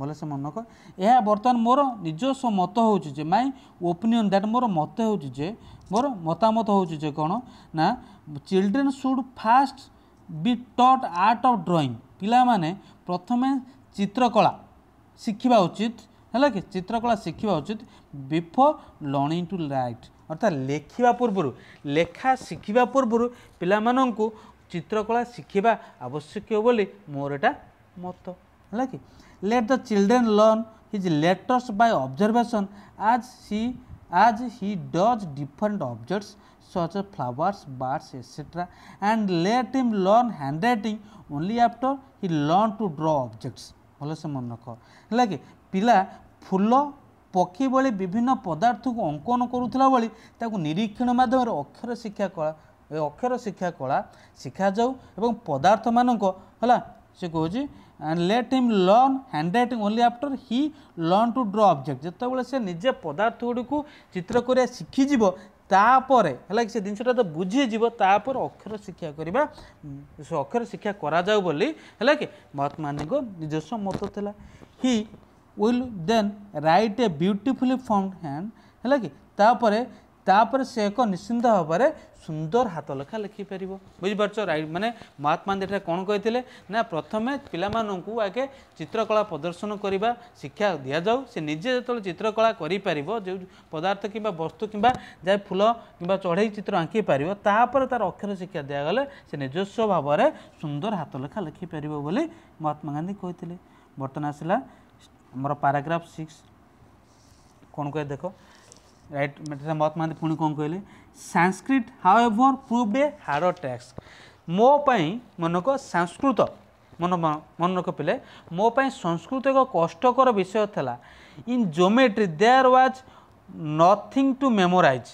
ଭଲସେ ମନେ ରଖ ଏହା ବର୍ତ୍ତମାନ ମୋର ନିଜସ୍ୱ ମତ ହେଉଛି ଯେ ମାଇ ଓପିନିଅନ୍ ଦ୍ୟାଟ୍ ମୋର ମତ ହେଉଛି ଯେ ମୋର ମତାମତ ହେଉଛି ଯେ କ'ଣ ନା children should first be taught art of drawing ପିଲାମାନେ ପ୍ରଥମେ ଚିତ୍ରକଳା ଶିଖିବା ଉଚିତ ହେଲା କି ଚିତ୍ରକଳା ଶିଖିବା ଉଚିତ ବିଫୋର୍ ଲର୍ଣ୍ଣିଂ ଟୁ ରାଇଟ୍ ଅର୍ଥାତ୍ ଲେଖିବା ପୂର୍ବରୁ ଲେଖା ଶିଖିବା ପୂର୍ବରୁ ପିଲାମାନଙ୍କୁ ଚିତ୍ରକଳା ଶିଖିବା ଆବଶ୍ୟକୀୟ ବୋଲି ମୋର ଏଇଟା ମତ ହେଲା କି Let the children learn his letters by observation as she as he does different objects such as flowers, birds, etc. and let him learn handwriting only after he learn to draw objects. ଭଲସେ ମନେ ରଖ ହେଲା କି ପିଲା ଫୁଲ ପକ୍ଷୀ ଭଳି ବିଭିନ୍ନ ପଦାର୍ଥକୁ ଅଙ୍କନ କରୁଥିଲା ଭଳି ତାକୁ ନିରୀକ୍ଷଣ ମାଧ୍ୟମରେ ଅକ୍ଷର ଶିକ୍ଷା କଳା ଅକ୍ଷର ଶିକ୍ଷା କଳା ଶିଖାଯାଉ ଏବଂ ପଦାର୍ଥମାନଙ୍କ ହେଲା ସେ କହୁଛି and let him learn handwriting only after he learn to draw object যেতবেলে সে নিজে পদার্থ গুড়িকু চিত্র করিয়া শিখিযিব তাপরে হল সে জিনিসটা তো বুঝিযিব তাপরে অক্ষর শিক্ষা করা অক্ষর শিক্ষা করা যাও বলে হল কি মহাত্মানীক নিজস্ব মত লা he will then write a beautifully form hand হল কি তাপরে ତାପରେ ସେ ଏକ ନିଶ୍ଚିନ୍ତ ଭାବରେ ସୁନ୍ଦର ହାତ ଲେଖା ଲେଖିପାରିବ ବୁଝିପାରୁଛ ରାଇଟ୍ ମାନେ ମହାତ୍ମା ଗାନ୍ଧୀଠାରେ କ'ଣ କହିଥିଲେ ନା ପ୍ରଥମେ ପିଲାମାନଙ୍କୁ ଆଗେ ଚିତ୍ରକଳା ପ୍ରଦର୍ଶନ କରିବା ଶିକ୍ଷା ଦିଆଯାଉ ସେ ନିଜେ ଯେତେବେଳେ ଚିତ୍ରକଳା କରିପାରିବ ଯେଉଁ ପଦାର୍ଥ କିମ୍ବା ବସ୍ତୁ କିମ୍ବା ଯାହା ଫୁଲ କିମ୍ବା ଚଢ଼େଇ ଚିତ୍ର ଆଙ୍କିପାରିବ ତାପରେ ତା'ର ଅକ୍ଷର ଶିକ୍ଷା ଦିଆଗଲେ ସେ ନିଜସ୍ୱ ଭାବରେ ସୁନ୍ଦର ହାତ ଲେଖା ଲେଖିପାରିବ ବୋଲି ମହାତ୍ମା ଗାନ୍ଧୀ କହିଥିଲେ ବର୍ତ୍ତମାନ ଆସିଲା ଆମର ପାରାଗ୍ରାଫ ସିକ୍ସ କ'ଣ କହେ ଦେଖ right Mr. ମହାତ୍ମା ଗାନ୍ଧୀ ପୁଣି କ'ଣ କହିଲେ Sanskrit however proved a hard ଟ୍ୟାକ୍ସ ମୋ ପାଇଁ ମନକ ସଂସ୍କୃତ ମନ ମନେ ରଖିଥିଲେ ମୋ ପାଇଁ ସଂସ୍କୃତ ଏକ କଷ୍ଟକର ବିଷୟ ଥିଲା in geometry there was nothing to memorize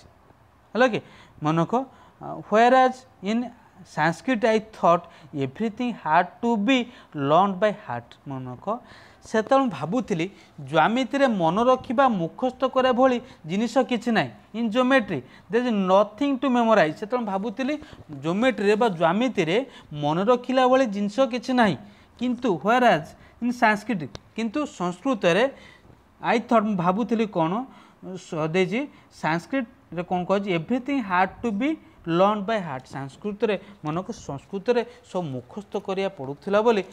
ହେଲା କି ମନକ whereas in Sanskrit I thought everything had to be learn by heart ମନକ ସେତେବେଳେ ମୁଁ ଭାବୁଥିଲି ଜ୍ୟାମିତିରେ ମନ ରଖିବା ମୁଖସ୍ଥ କରିବା ଭଳି ଜିନିଷ କିଛି ନାହିଁ in geometry there is nothing to memorize ସେତେବେଳେ ଭାବୁଥିଲି ଜୋମେଟ୍ରିରେ ବା ଜ୍ୟାମିତିରେ ମନେ ରଖିଲା ଭଳି ଜିନିଷ କିଛି ନାହିଁ କିନ୍ତୁ ହ୍ୱେର୍ ଆଜ୍ ଇନ୍ ସାଂସ୍କ୍ରିଟ କିନ୍ତୁ ସଂସ୍କୃତରେ ଆଇ ଥଟ୍ ମୁଁ ଭାବୁଥିଲି କ'ଣ ଦେଇଛି ସାଂସ୍କ୍ରିଟରେ କ'ଣ କହିଛି everything had to be learn by heart Sanskrit मन को संस्कृत सब मुखस्थ करा पड़ूला भावुली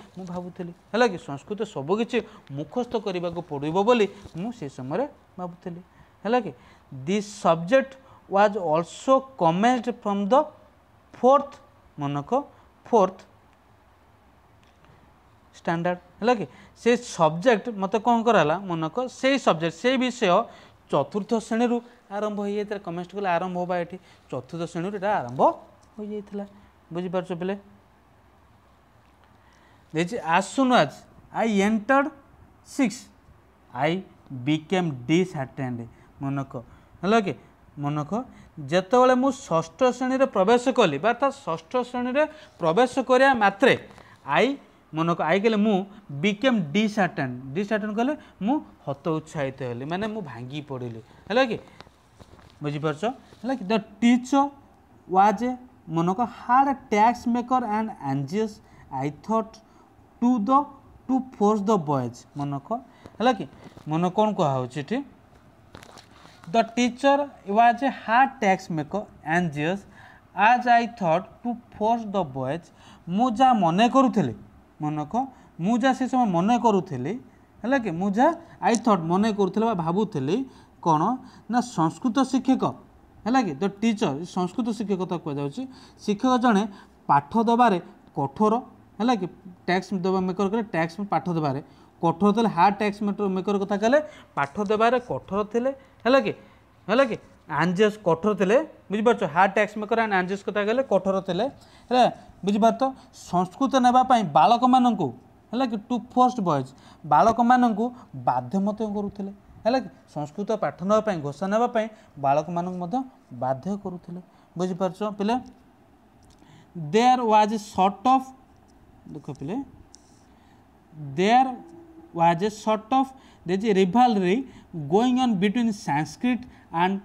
है कि संस्कृत सबकि मुखस्थ करवाक पड़ो मुझे समय भावुली है कि the subject was also commenced from the fourth मनक फोर्थ स्टैंडर्ड है कि से सब्जेक्ट मत कौन कराला मनक से सब्जेक्ट से विषय चतुर्थ श्रेणी ଆରମ୍ଭ ହୋଇଯାଇଥିଲା କମେଷ୍ଟ କଲେ ଆରମ୍ଭ ହେବା ଏଠି ଚତୁର୍ଥ ଶ୍ରେଣୀରୁ ଏଇଟା ଆରମ୍ଭ ହୋଇଯାଇଥିଲା ବୁଝିପାରୁଛ ପିଲେ ଦେଇଛି ଆସୁନୁ as I entered six I became disheartened ମନକ ହେଲା କି ମନକ ଯେତେବେଳେ ମୁଁ ଷଷ୍ଠ ଶ୍ରେଣୀରେ ପ୍ରବେଶ କଲି ବା ତା ଷଷ୍ଠ ଶ୍ରେଣୀରେ ପ୍ରବେଶ କରିବା ମାତ୍ରେ ଆଇ ମନକ ଆଇ କହିଲେ ମୁଁ ବିକେମ୍ ଡିସ୍ଆଟେଣ୍ଡ ଡିସ୍ଆଟେଣ୍ଡ କହିଲେ ମୁଁ ହତ ଉତ୍ସାହିତ ହେଲି ମାନେ ମୁଁ ଭାଙ୍ଗି ପଡ଼ିଲି ହେଲା କି বুঝিপারছ হল কি দ টিচর ওয়াজ এ মনক হার্ড ট্যাক্স maker and anxious I thought to the to force the boys মনক হল কি মন কোণ কুহাচ্ছে এটি the teacher was a hard ট্যাক্স maker anxious as I thought to force the boys মু যা মনে করুলি মনক মু যা সে সময় মনে করুলি হল কি মু যা আই থট মনে করুলে বা ভাবুলি କ'ଣ ନା ସଂସ୍କୃତ ଶିକ୍ଷକ ହେଲା କି ଦ ଟିଚର ସଂସ୍କୃତ ଶିକ୍ଷକ ତାକୁ କୁହାଯାଉଛି ଶିକ୍ଷକ ଜଣେ ପାଠ ଦେବାରେ କଠୋର ହେଲା କି ଟ୍ୟାକ୍ସ ଦେବା ମେକର କଲେ ଟ୍ୟାକ୍ସ ପାଠ ଦେବାରେ କଠୋର ଥିଲେ ହାର୍ଡ଼ ଟ୍ୟାକ୍ସ ମେକର କଥା କହିଲେ ପାଠ ଦେବାରେ କଠୋର ଥିଲେ ହେଲା କି ହେଲା କି ଆଞ୍ଜେସ୍ କଠୋର ଥିଲେ ବୁଝିପାରୁଛ ହାର୍ଡ଼ ଟ୍ୟାକ୍ସ ମେକର ଆଣ୍ଡ ଆଞ୍ଜେସ୍ କଥା କହିଲେ କଠୋର ଥିଲେ ହେଲା ବୁଝିପାରୁଛ ସଂସ୍କୃତ ନେବା ପାଇଁ ବାଳକମାନଙ୍କୁ ହେଲା କି ଟୁ ଫୋର୍ସ ବଏଜ୍ ବାଳକମାନଙ୍କୁ ବାଧ୍ୟମତ କରୁଥିଲେ ହେଲା କି ସଂସ୍କୃତ ପାଠ ନେବା ପାଇଁ ଘୋଷଣା ନେବା ପାଇଁ ବାଳକମାନଙ୍କୁ ମଧ୍ୟ ବାଧ୍ୟ କରୁଥିଲେ ବୁଝିପାରୁଛ ପିଲେ there was a sort of ଦେଖ ପିଲେ there was a sort of ଦେଇଛି rivalry going on between Sanskrit and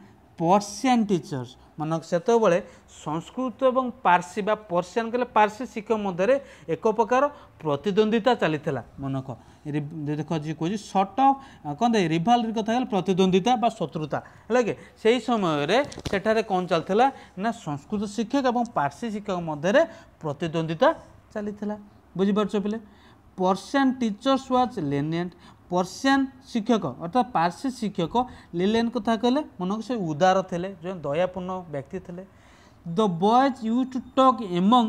Persian teachers ମାନକ ସେତେବେଳେ ସଂସ୍କୃତ ଏବଂ ପାର୍ସି ବା ପର୍ସିଆନ୍ କହିଲେ ପାର୍ସି ଶିକ୍ଷକ ମଧ୍ୟରେ ଏକ ପ୍ରକାର ପ୍ରତିଦ୍ୱନ୍ଦ୍ୱିତା ଚାଲିଥିଲା ମନକ ଦେଖ କହୁଛି ସର୍ଟ ଅଫ୍ କହନ୍ତେ ରିଭାଲ୍ରି କଥା ହେଲେ ପ୍ରତିଦ୍ୱନ୍ଦ୍ୱିତା ବା ଶତ୍ରୁତା ହେଲା କି ସେହି ସମୟରେ ସେଠାରେ କ'ଣ ଚାଲିଥିଲା ନା ସଂସ୍କୃତ ଶିକ୍ଷକ ଏବଂ ପାର୍ସି ଶିକ୍ଷକ ମଧ୍ୟରେ ପ୍ରତିଦ୍ୱନ୍ଦ୍ୱିତା ଚାଲିଥିଲା ବୁଝିପାରୁଛ ପିଲେ Persian teachers was lenient Persian শিক্ষক অর্থাৎ পার্সি শিক্ষক লিলেন কথা কলে মনে সে উদার লে যে দয়াপূর্ণ ব্যক্তি লে the boys use to talk among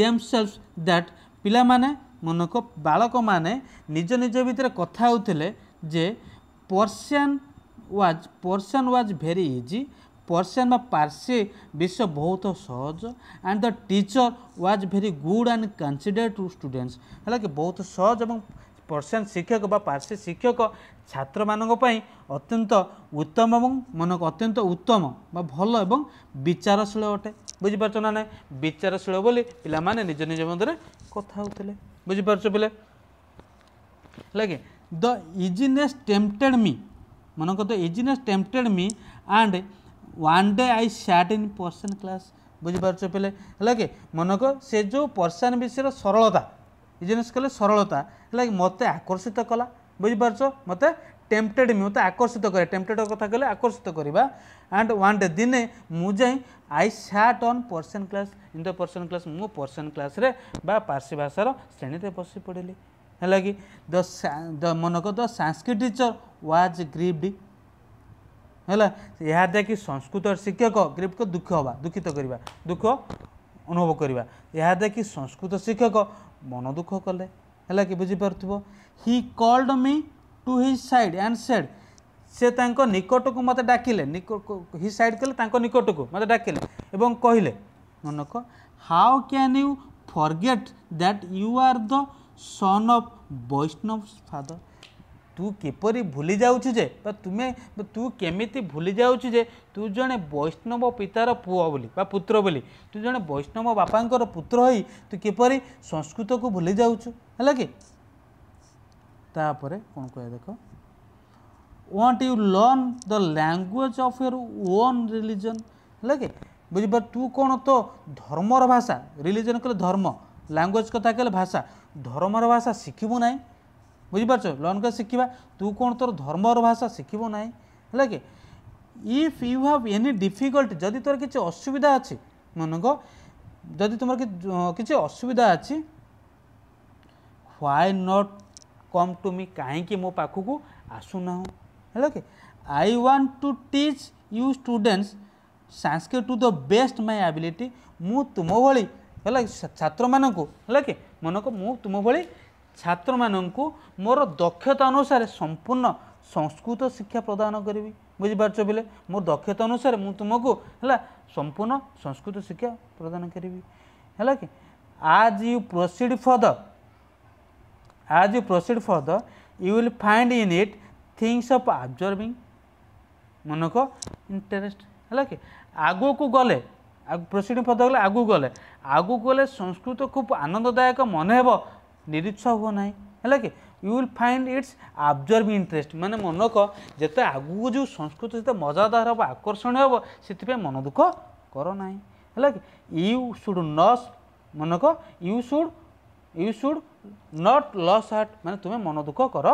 themselves that ପିଲାମାନେ ମନକ ବାଳକମାନେ ନିଜ ନିଜ ଭିତରେ କଥା ହେଉଥିଲେ ଯେ Persian was Persian was very easy Persian ବା ପାର୍ସି ବିଷୟ ବହୁତ ସହଜ and the teacher was very good and considerate to students ହେଲା କି ବହୁତ ସହଜ ଏବଂ ପର୍ସେଣ୍ଟ ଶିକ୍ଷକ ବା ପାର୍ଶ୍ୱ ଶିକ୍ଷକ ଛାତ୍ରମାନଙ୍କ ପାଇଁ ଅତ୍ୟନ୍ତ ଉତ୍ତମ ଏବଂ ମନକୁ ଅତ୍ୟନ୍ତ ଉତ୍ତମ ବା ଭଲ ଏବଂ ବିଚାରଶୀଳ ଅଟେ ବୁଝିପାରୁଛ ନା ନାହିଁ ବିଚାରଶୀଳ ବୋଲି ପିଲାମାନେ ନିଜ ନିଜ ମଧ୍ୟରେ କଥା ହେଉଥିଲେ ବୁଝିପାରୁଛ ବୋଲେ ଲାଗେ ଦ ଇଜିନେସ୍ ଟେମ୍ପଟେଡ଼ ମି ମନେକର ଦ easiness tempted me and one day I sat in Persian class ବୁଝିପାରୁଛ ପିଲେ ହେଲା କି ମନେକର ସେ ଯେଉଁ ପର୍ସେଣ୍ଟ ବିଷୟରେ ସରଳତା ଏ ଜିନିଷ କହିଲେ ସରଳତା ହେଲା ମୋତେ ଆକର୍ଷିତ କଲା ବୁଝିପାରୁଛ ମୋତେ ଟେମ୍ପଟେଡ୍ ମି ମୋତେ ଆକର୍ଷିତ କରେ ଟେମ୍ପଟେଡ୍ କଥା କହିଲେ ଆକର୍ଷିତ କରିବା ଆଣ୍ଡ ୱାନ୍ ଡେ ଦିନେ ମୁଁ ଯାଇ I sat on Persian class in the Persian class ମୁଁ ପର୍ସନ୍ କ୍ଲାସ୍ରେ ବା ପାର୍ସୀ ଭାଷାର ଶ୍ରେଣୀରେ ବସି ପଡ଼ିଲି ହେଲା କି ଦ ଦ ମନକ the Sanskrit teacher was grieved ହେଲା ଏହାଦ୍ୱାରାକି ସଂସ୍କୃତ ଶିକ୍ଷକ ଗ୍ରିପ୍କୁ ଦୁଃଖ ହେବା ଦୁଃଖିତ କରିବା ଦୁଃଖ ଅନୁଭବ କରିବା ଏହାଦ୍ୱାରାକି ସଂସ୍କୃତ ଶିକ୍ଷକ ମନ ଦୁଃଖ କଲେ ହେଲା କି ବୁଝିପାରୁଥିବ he called me to his side and said ସେ ତାଙ୍କ ନିକଟକୁ ମୋତେ ଡାକିଲେ ହି ସାଇଡ଼୍ କଲେ ତାଙ୍କ ନିକଟକୁ ମୋତେ ଡାକିଲେ ଏବଂ କହିଲେ ମନକ how can you forget that you are the son of Vaishnava father तू किपर भूली जाऊु जे तुम्हें तू केमी भूली जाऊु जे तू जड़े वैष्णव पितार पुआ बोली पुत्र बोली तू जड़े वैष्णव बापांकर पुत्र हो तू किपर संस्कृत को भूली जाऊु है कि तापर कौन कह देख want you learn the language of your own religion ହେଲା କି ବୁଝିପାର ତୁ କ'ଣ ତ ଧର୍ମର ଭାଷା ରିଲିଜନ୍ କହିଲେ ଧର୍ମ ଲାଙ୍ଗୁଏଜ୍ କଥା କହିଲେ ଭାଷା ଧର୍ମର ଭାଷା ଶିଖିବୁ ନାହିଁ ବୁଝିପାରୁଛ ଲର୍ଣ୍ଣ ଶିଖିବା ତୁ କ'ଣ ତୋର ଧର୍ମର ଭାଷା ଶିଖିବ ନାହିଁ ହେଲା କି if you have any difficult ଯଦି ତୋର କିଛି ଅସୁବିଧା ଅଛି ମନଙ୍କ ଯଦି ତୁମର କିଛି ଅସୁବିଧା ଅଛି ହ୍ୱାଇ ନଟ୍ କମ୍ ଟୁ ମି କାହିଁକି ମୋ ପାଖକୁ ଆସୁନାହୁଁ ହେଲା କି I want to teach you students Sanskrit to the best my ability ମୁଁ ତୁମ ଭଳି ହେଲା ଛାତ୍ରମାନଙ୍କୁ ହେଲା କି ମନକ ମୁଁ ତୁମ ଭଳି ছাত্র মানুষ মোর দক্ষতা অনুসারে সম্পূর্ণ সংস্কৃত শিক্ষা প্রদান করবি বুঝিপারছ বলে মোর দক্ষতা অনুসারে মু তুমি হল সম্পূর্ণ সংস্কৃত শিক্ষা প্রদান করবি হল কি আজ you proceed further as you proceed further you will find in it things of observing মনক ইন্টারেস্ট হল কি আগুক গলে প্রসিড ফর্দ গলে আগু গলে আগু গলে সংস্কৃত খুব আনন্দদায়ক মনে হব ନିରୁତ୍ସାହ ହୁଅ ନାହିଁ ହେଲା କି you will find its observe interest ମାନେ ମନକ ଯେତେ ଆଗକୁ ଯେଉଁ ସଂସ୍କୃତ ଯେତେ ମଜାଦାର ହେବ ଆକର୍ଷଣୀୟ ହେବ ସେଥିପାଇଁ ମନ ଦୁଃଖ କର ନାହିଁ ହେଲା କି ୟୁ ସୁଡ଼୍ ନସ୍ ମନକ you should you should not lose heart ମାନେ ତୁମେ ମନ ଦୁଃଖ କର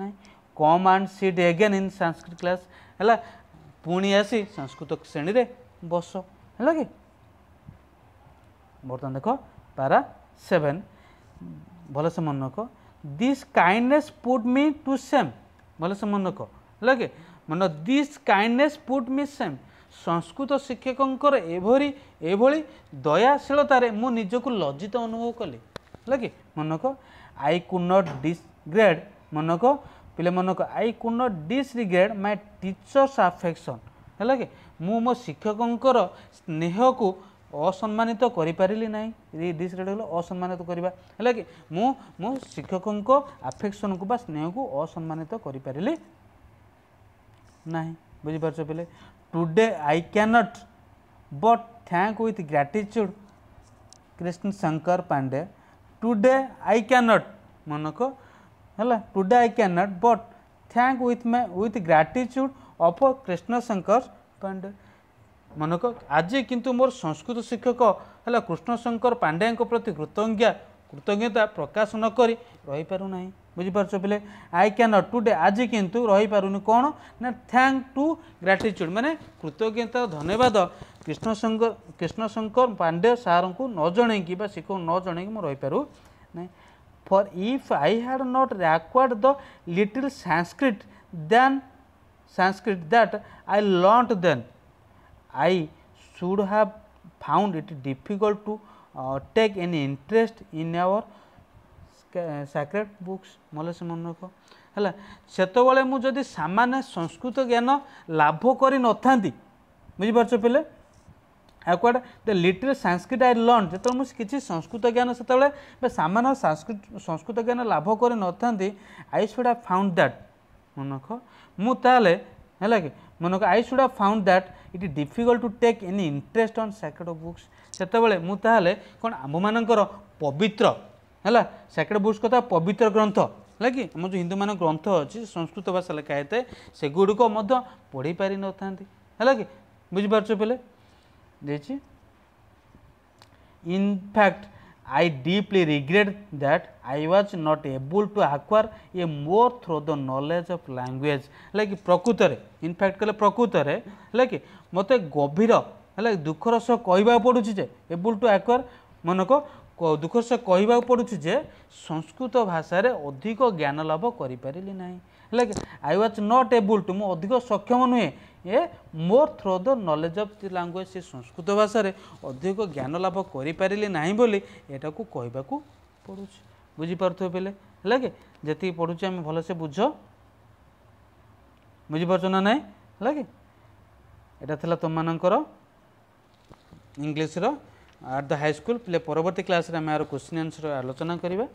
ନାହିଁ come and sit again in Sanskrit class ହେଲା ପୁଣି ଆସି ସଂସ୍କୃତ ଶ୍ରେଣୀରେ ବସ ହେଲା କି ବର୍ତ୍ତମାନ ଦେଖ ପାରା ସେଭେନ୍ भलसे मन रख this kindness put me to shame भलसे मन रख लगे मन this kindness put me shame ସଂସ୍କୃତ ଶିକ୍ଷକଙ୍କର ଏଭଳି ଏଭଳି ଦୟାଶୀଳତାରେ ମୁଁ ନିଜକୁ ଲଜ୍ଜିତ ଅନୁଭବ କଲି ହେଲା କି ମନକ ଆଇ କୁଡ଼ ନଟ୍ ଡିସଗ୍ରେଡ୍ ମନକ ପିଲାମାନଙ୍କ I could not disregard my teacher's affection ହେଲା କି ମୁଁ ମୋ ଶିକ୍ଷକଙ୍କର ସ୍ନେହକୁ ଅସମ୍ମାନିତ କରିପାରିଲି ନାହିଁ ଡିସ୍ରେଡ୍ ହେଲେ ଅସମ୍ମାନିତ କରିବା ହେଲା କି ମୁଁ ମୁଁ ଶିକ୍ଷକଙ୍କ ଆଫେକ୍ସନକୁ ବା ସ୍ନେହକୁ ଅସମ୍ମାନିତ କରିପାରିଲି ନାହିଁ ବୁଝିପାରୁଛ ପିଲେ today I cannot but thank with gratitude Krishna Shankar Pande today I cannot ମନକୁ ହେଲା today I cannot but thank with my with gratitude of Krishna Shankar Pande ମନକ ଆଜି କିନ୍ତୁ ମୋର ସଂସ୍କୃତ ଶିକ୍ଷକ ହେଲା କୃଷ୍ଣଶଙ୍କର ପାଣ୍ଡେଙ୍କ ପ୍ରତି କୃତଜ୍ଞା କୃତଜ୍ଞତା ପ୍ରକାଶ ନ କରି ରହିପାରୁନାହିଁ ବୁଝିପାରୁଛ ପିଲେ ଆଇ କ୍ୟାନ୍ ନଟ୍ ଟୁଡ଼େ ଆଜି କିନ୍ତୁ ରହିପାରୁନି କ'ଣ ନା ଥ୍ୟାଙ୍କ ଟୁ ଗ୍ରାଟିଚ୍ୟୁଡ଼୍ ମାନେ କୃତଜ୍ଞତା ଧନ୍ୟବାଦ କୃଷ୍ଣଶଙ୍କର କୃଷ୍ଣଶଙ୍କର ପାଣ୍ଡେ ସାର୍ଙ୍କୁ ନ ଜଣେଇକି ବା ଶିକ୍ଷକ ନ ଜଣେଇକି ମୁଁ ରହିପାରୁ ନାହିଁ for if I had not acquired the little Sanskrit then Sanskrit that I learnt then I should have found it difficult to uh, take any interest in our sacred books ମଲେଶ ମନୋକ ହେଲା ସେତେବେଳେ ମୁଁ ଯଦି ସାମାନ୍ୟ ସଂସ୍କୃତ ଜ୍ଞାନ ଲାଭ କରିନଥାନ୍ତି ବୁଝିପାରୁଛ ପିଲେ ଆଉ କୁଆଡ଼େ the little Sanskrit I learn ଯେତେବେଳେ ମୁଁ କିଛି ସଂସ୍କୃତ ଜ୍ଞାନ ସେତେବେଳେ ବା ସାମାନ୍ୟ ସଂସ୍କୃତ ଜ୍ଞାନ ଲାଭ କରିନଥାନ୍ତି I should have found that ମନୋଖ ମୁଁ ତାହେଲେ ହେଲା କି ମନେକ I should have found that it difficult to take any interest on sacred books ସେତେବେଳେ ମୁଁ ତାହେଲେ କ'ଣ ଆମ୍ଭମାନଙ୍କର ପବିତ୍ର ହେଲା ସାକ୍ରେଡ୍ ବୁକ୍ସ କଥା ପବିତ୍ର ଗ୍ରନ୍ଥ ହେଲା କି ଆମ ଯେଉଁ ହିନ୍ଦୁମାନଙ୍କ ଗ୍ରନ୍ଥ ଅଛି ସଂସ୍କୃତ ଭାଷା ଲେଖା ହେଇଥାଏ ସେଗୁଡ଼ିକ ମଧ୍ୟ ପଢ଼ି ପାରିନଥାନ୍ତି ହେଲା କି ବୁଝିପାରୁଛ ପିଲେ ଦେଇଛି in fact I deeply regret that I was not able to acquire a more thorough knowledge of language. like ପ୍ରକୃତରେ in fact କହିଲେ ପ୍ରକୃତରେ ହେଲା କି ମୋତେ ଗଭୀର ହେଲା ଦୁଃଖର ସହ କହିବାକୁ ପଡ଼ୁଛି ଯେ ଏବୁଲ୍ ଟୁ ଆକ୍ୱାର ମନକ ଦୁଃଖର ସହ କହିବାକୁ ପଡ଼ୁଛି ଯେ ସଂସ୍କୃତ ଭାଷାରେ ଅଧିକ ଜ୍ଞାନ ଲାଭ କରିପାରିଲି ନାହିଁ ହେଲା କି I was not able to ମୁଁ ଅଧିକ ସକ୍ଷମ ନୁହେଁ ଏ ମୋର through the knowledge of the language ସେ ସଂସ୍କୃତ ଭାଷାରେ ଅଧିକ ଜ୍ଞାନ ଲାଭ କରିପାରିଲି ନାହିଁ ବୋଲି ଏଇଟାକୁ କହିବାକୁ ପଡ଼ୁଛି ବୁଝିପାରୁଥିବେ ବୋଲେ ହେଲା କି ଯେତିକି ପଢ଼ୁଛି ଆମେ ଭଲସେ ବୁଝ ବୁଝିପାରୁଛ ନା ନାହିଁ ହେଲା କି ଏଇଟା ଥିଲା ତୁମମାନଙ୍କର ଇଂଲିଶର ଆଟ୍ ଦ ହାଇସ୍କୁଲ୍ ପିଲେ ପରବର୍ତ୍ତୀ କ୍ଲାସ୍ରେ ଆମେ ଆର କୋଶ୍ଚିନ୍ ଆନ୍ସର ଆଲୋଚନା କରିବା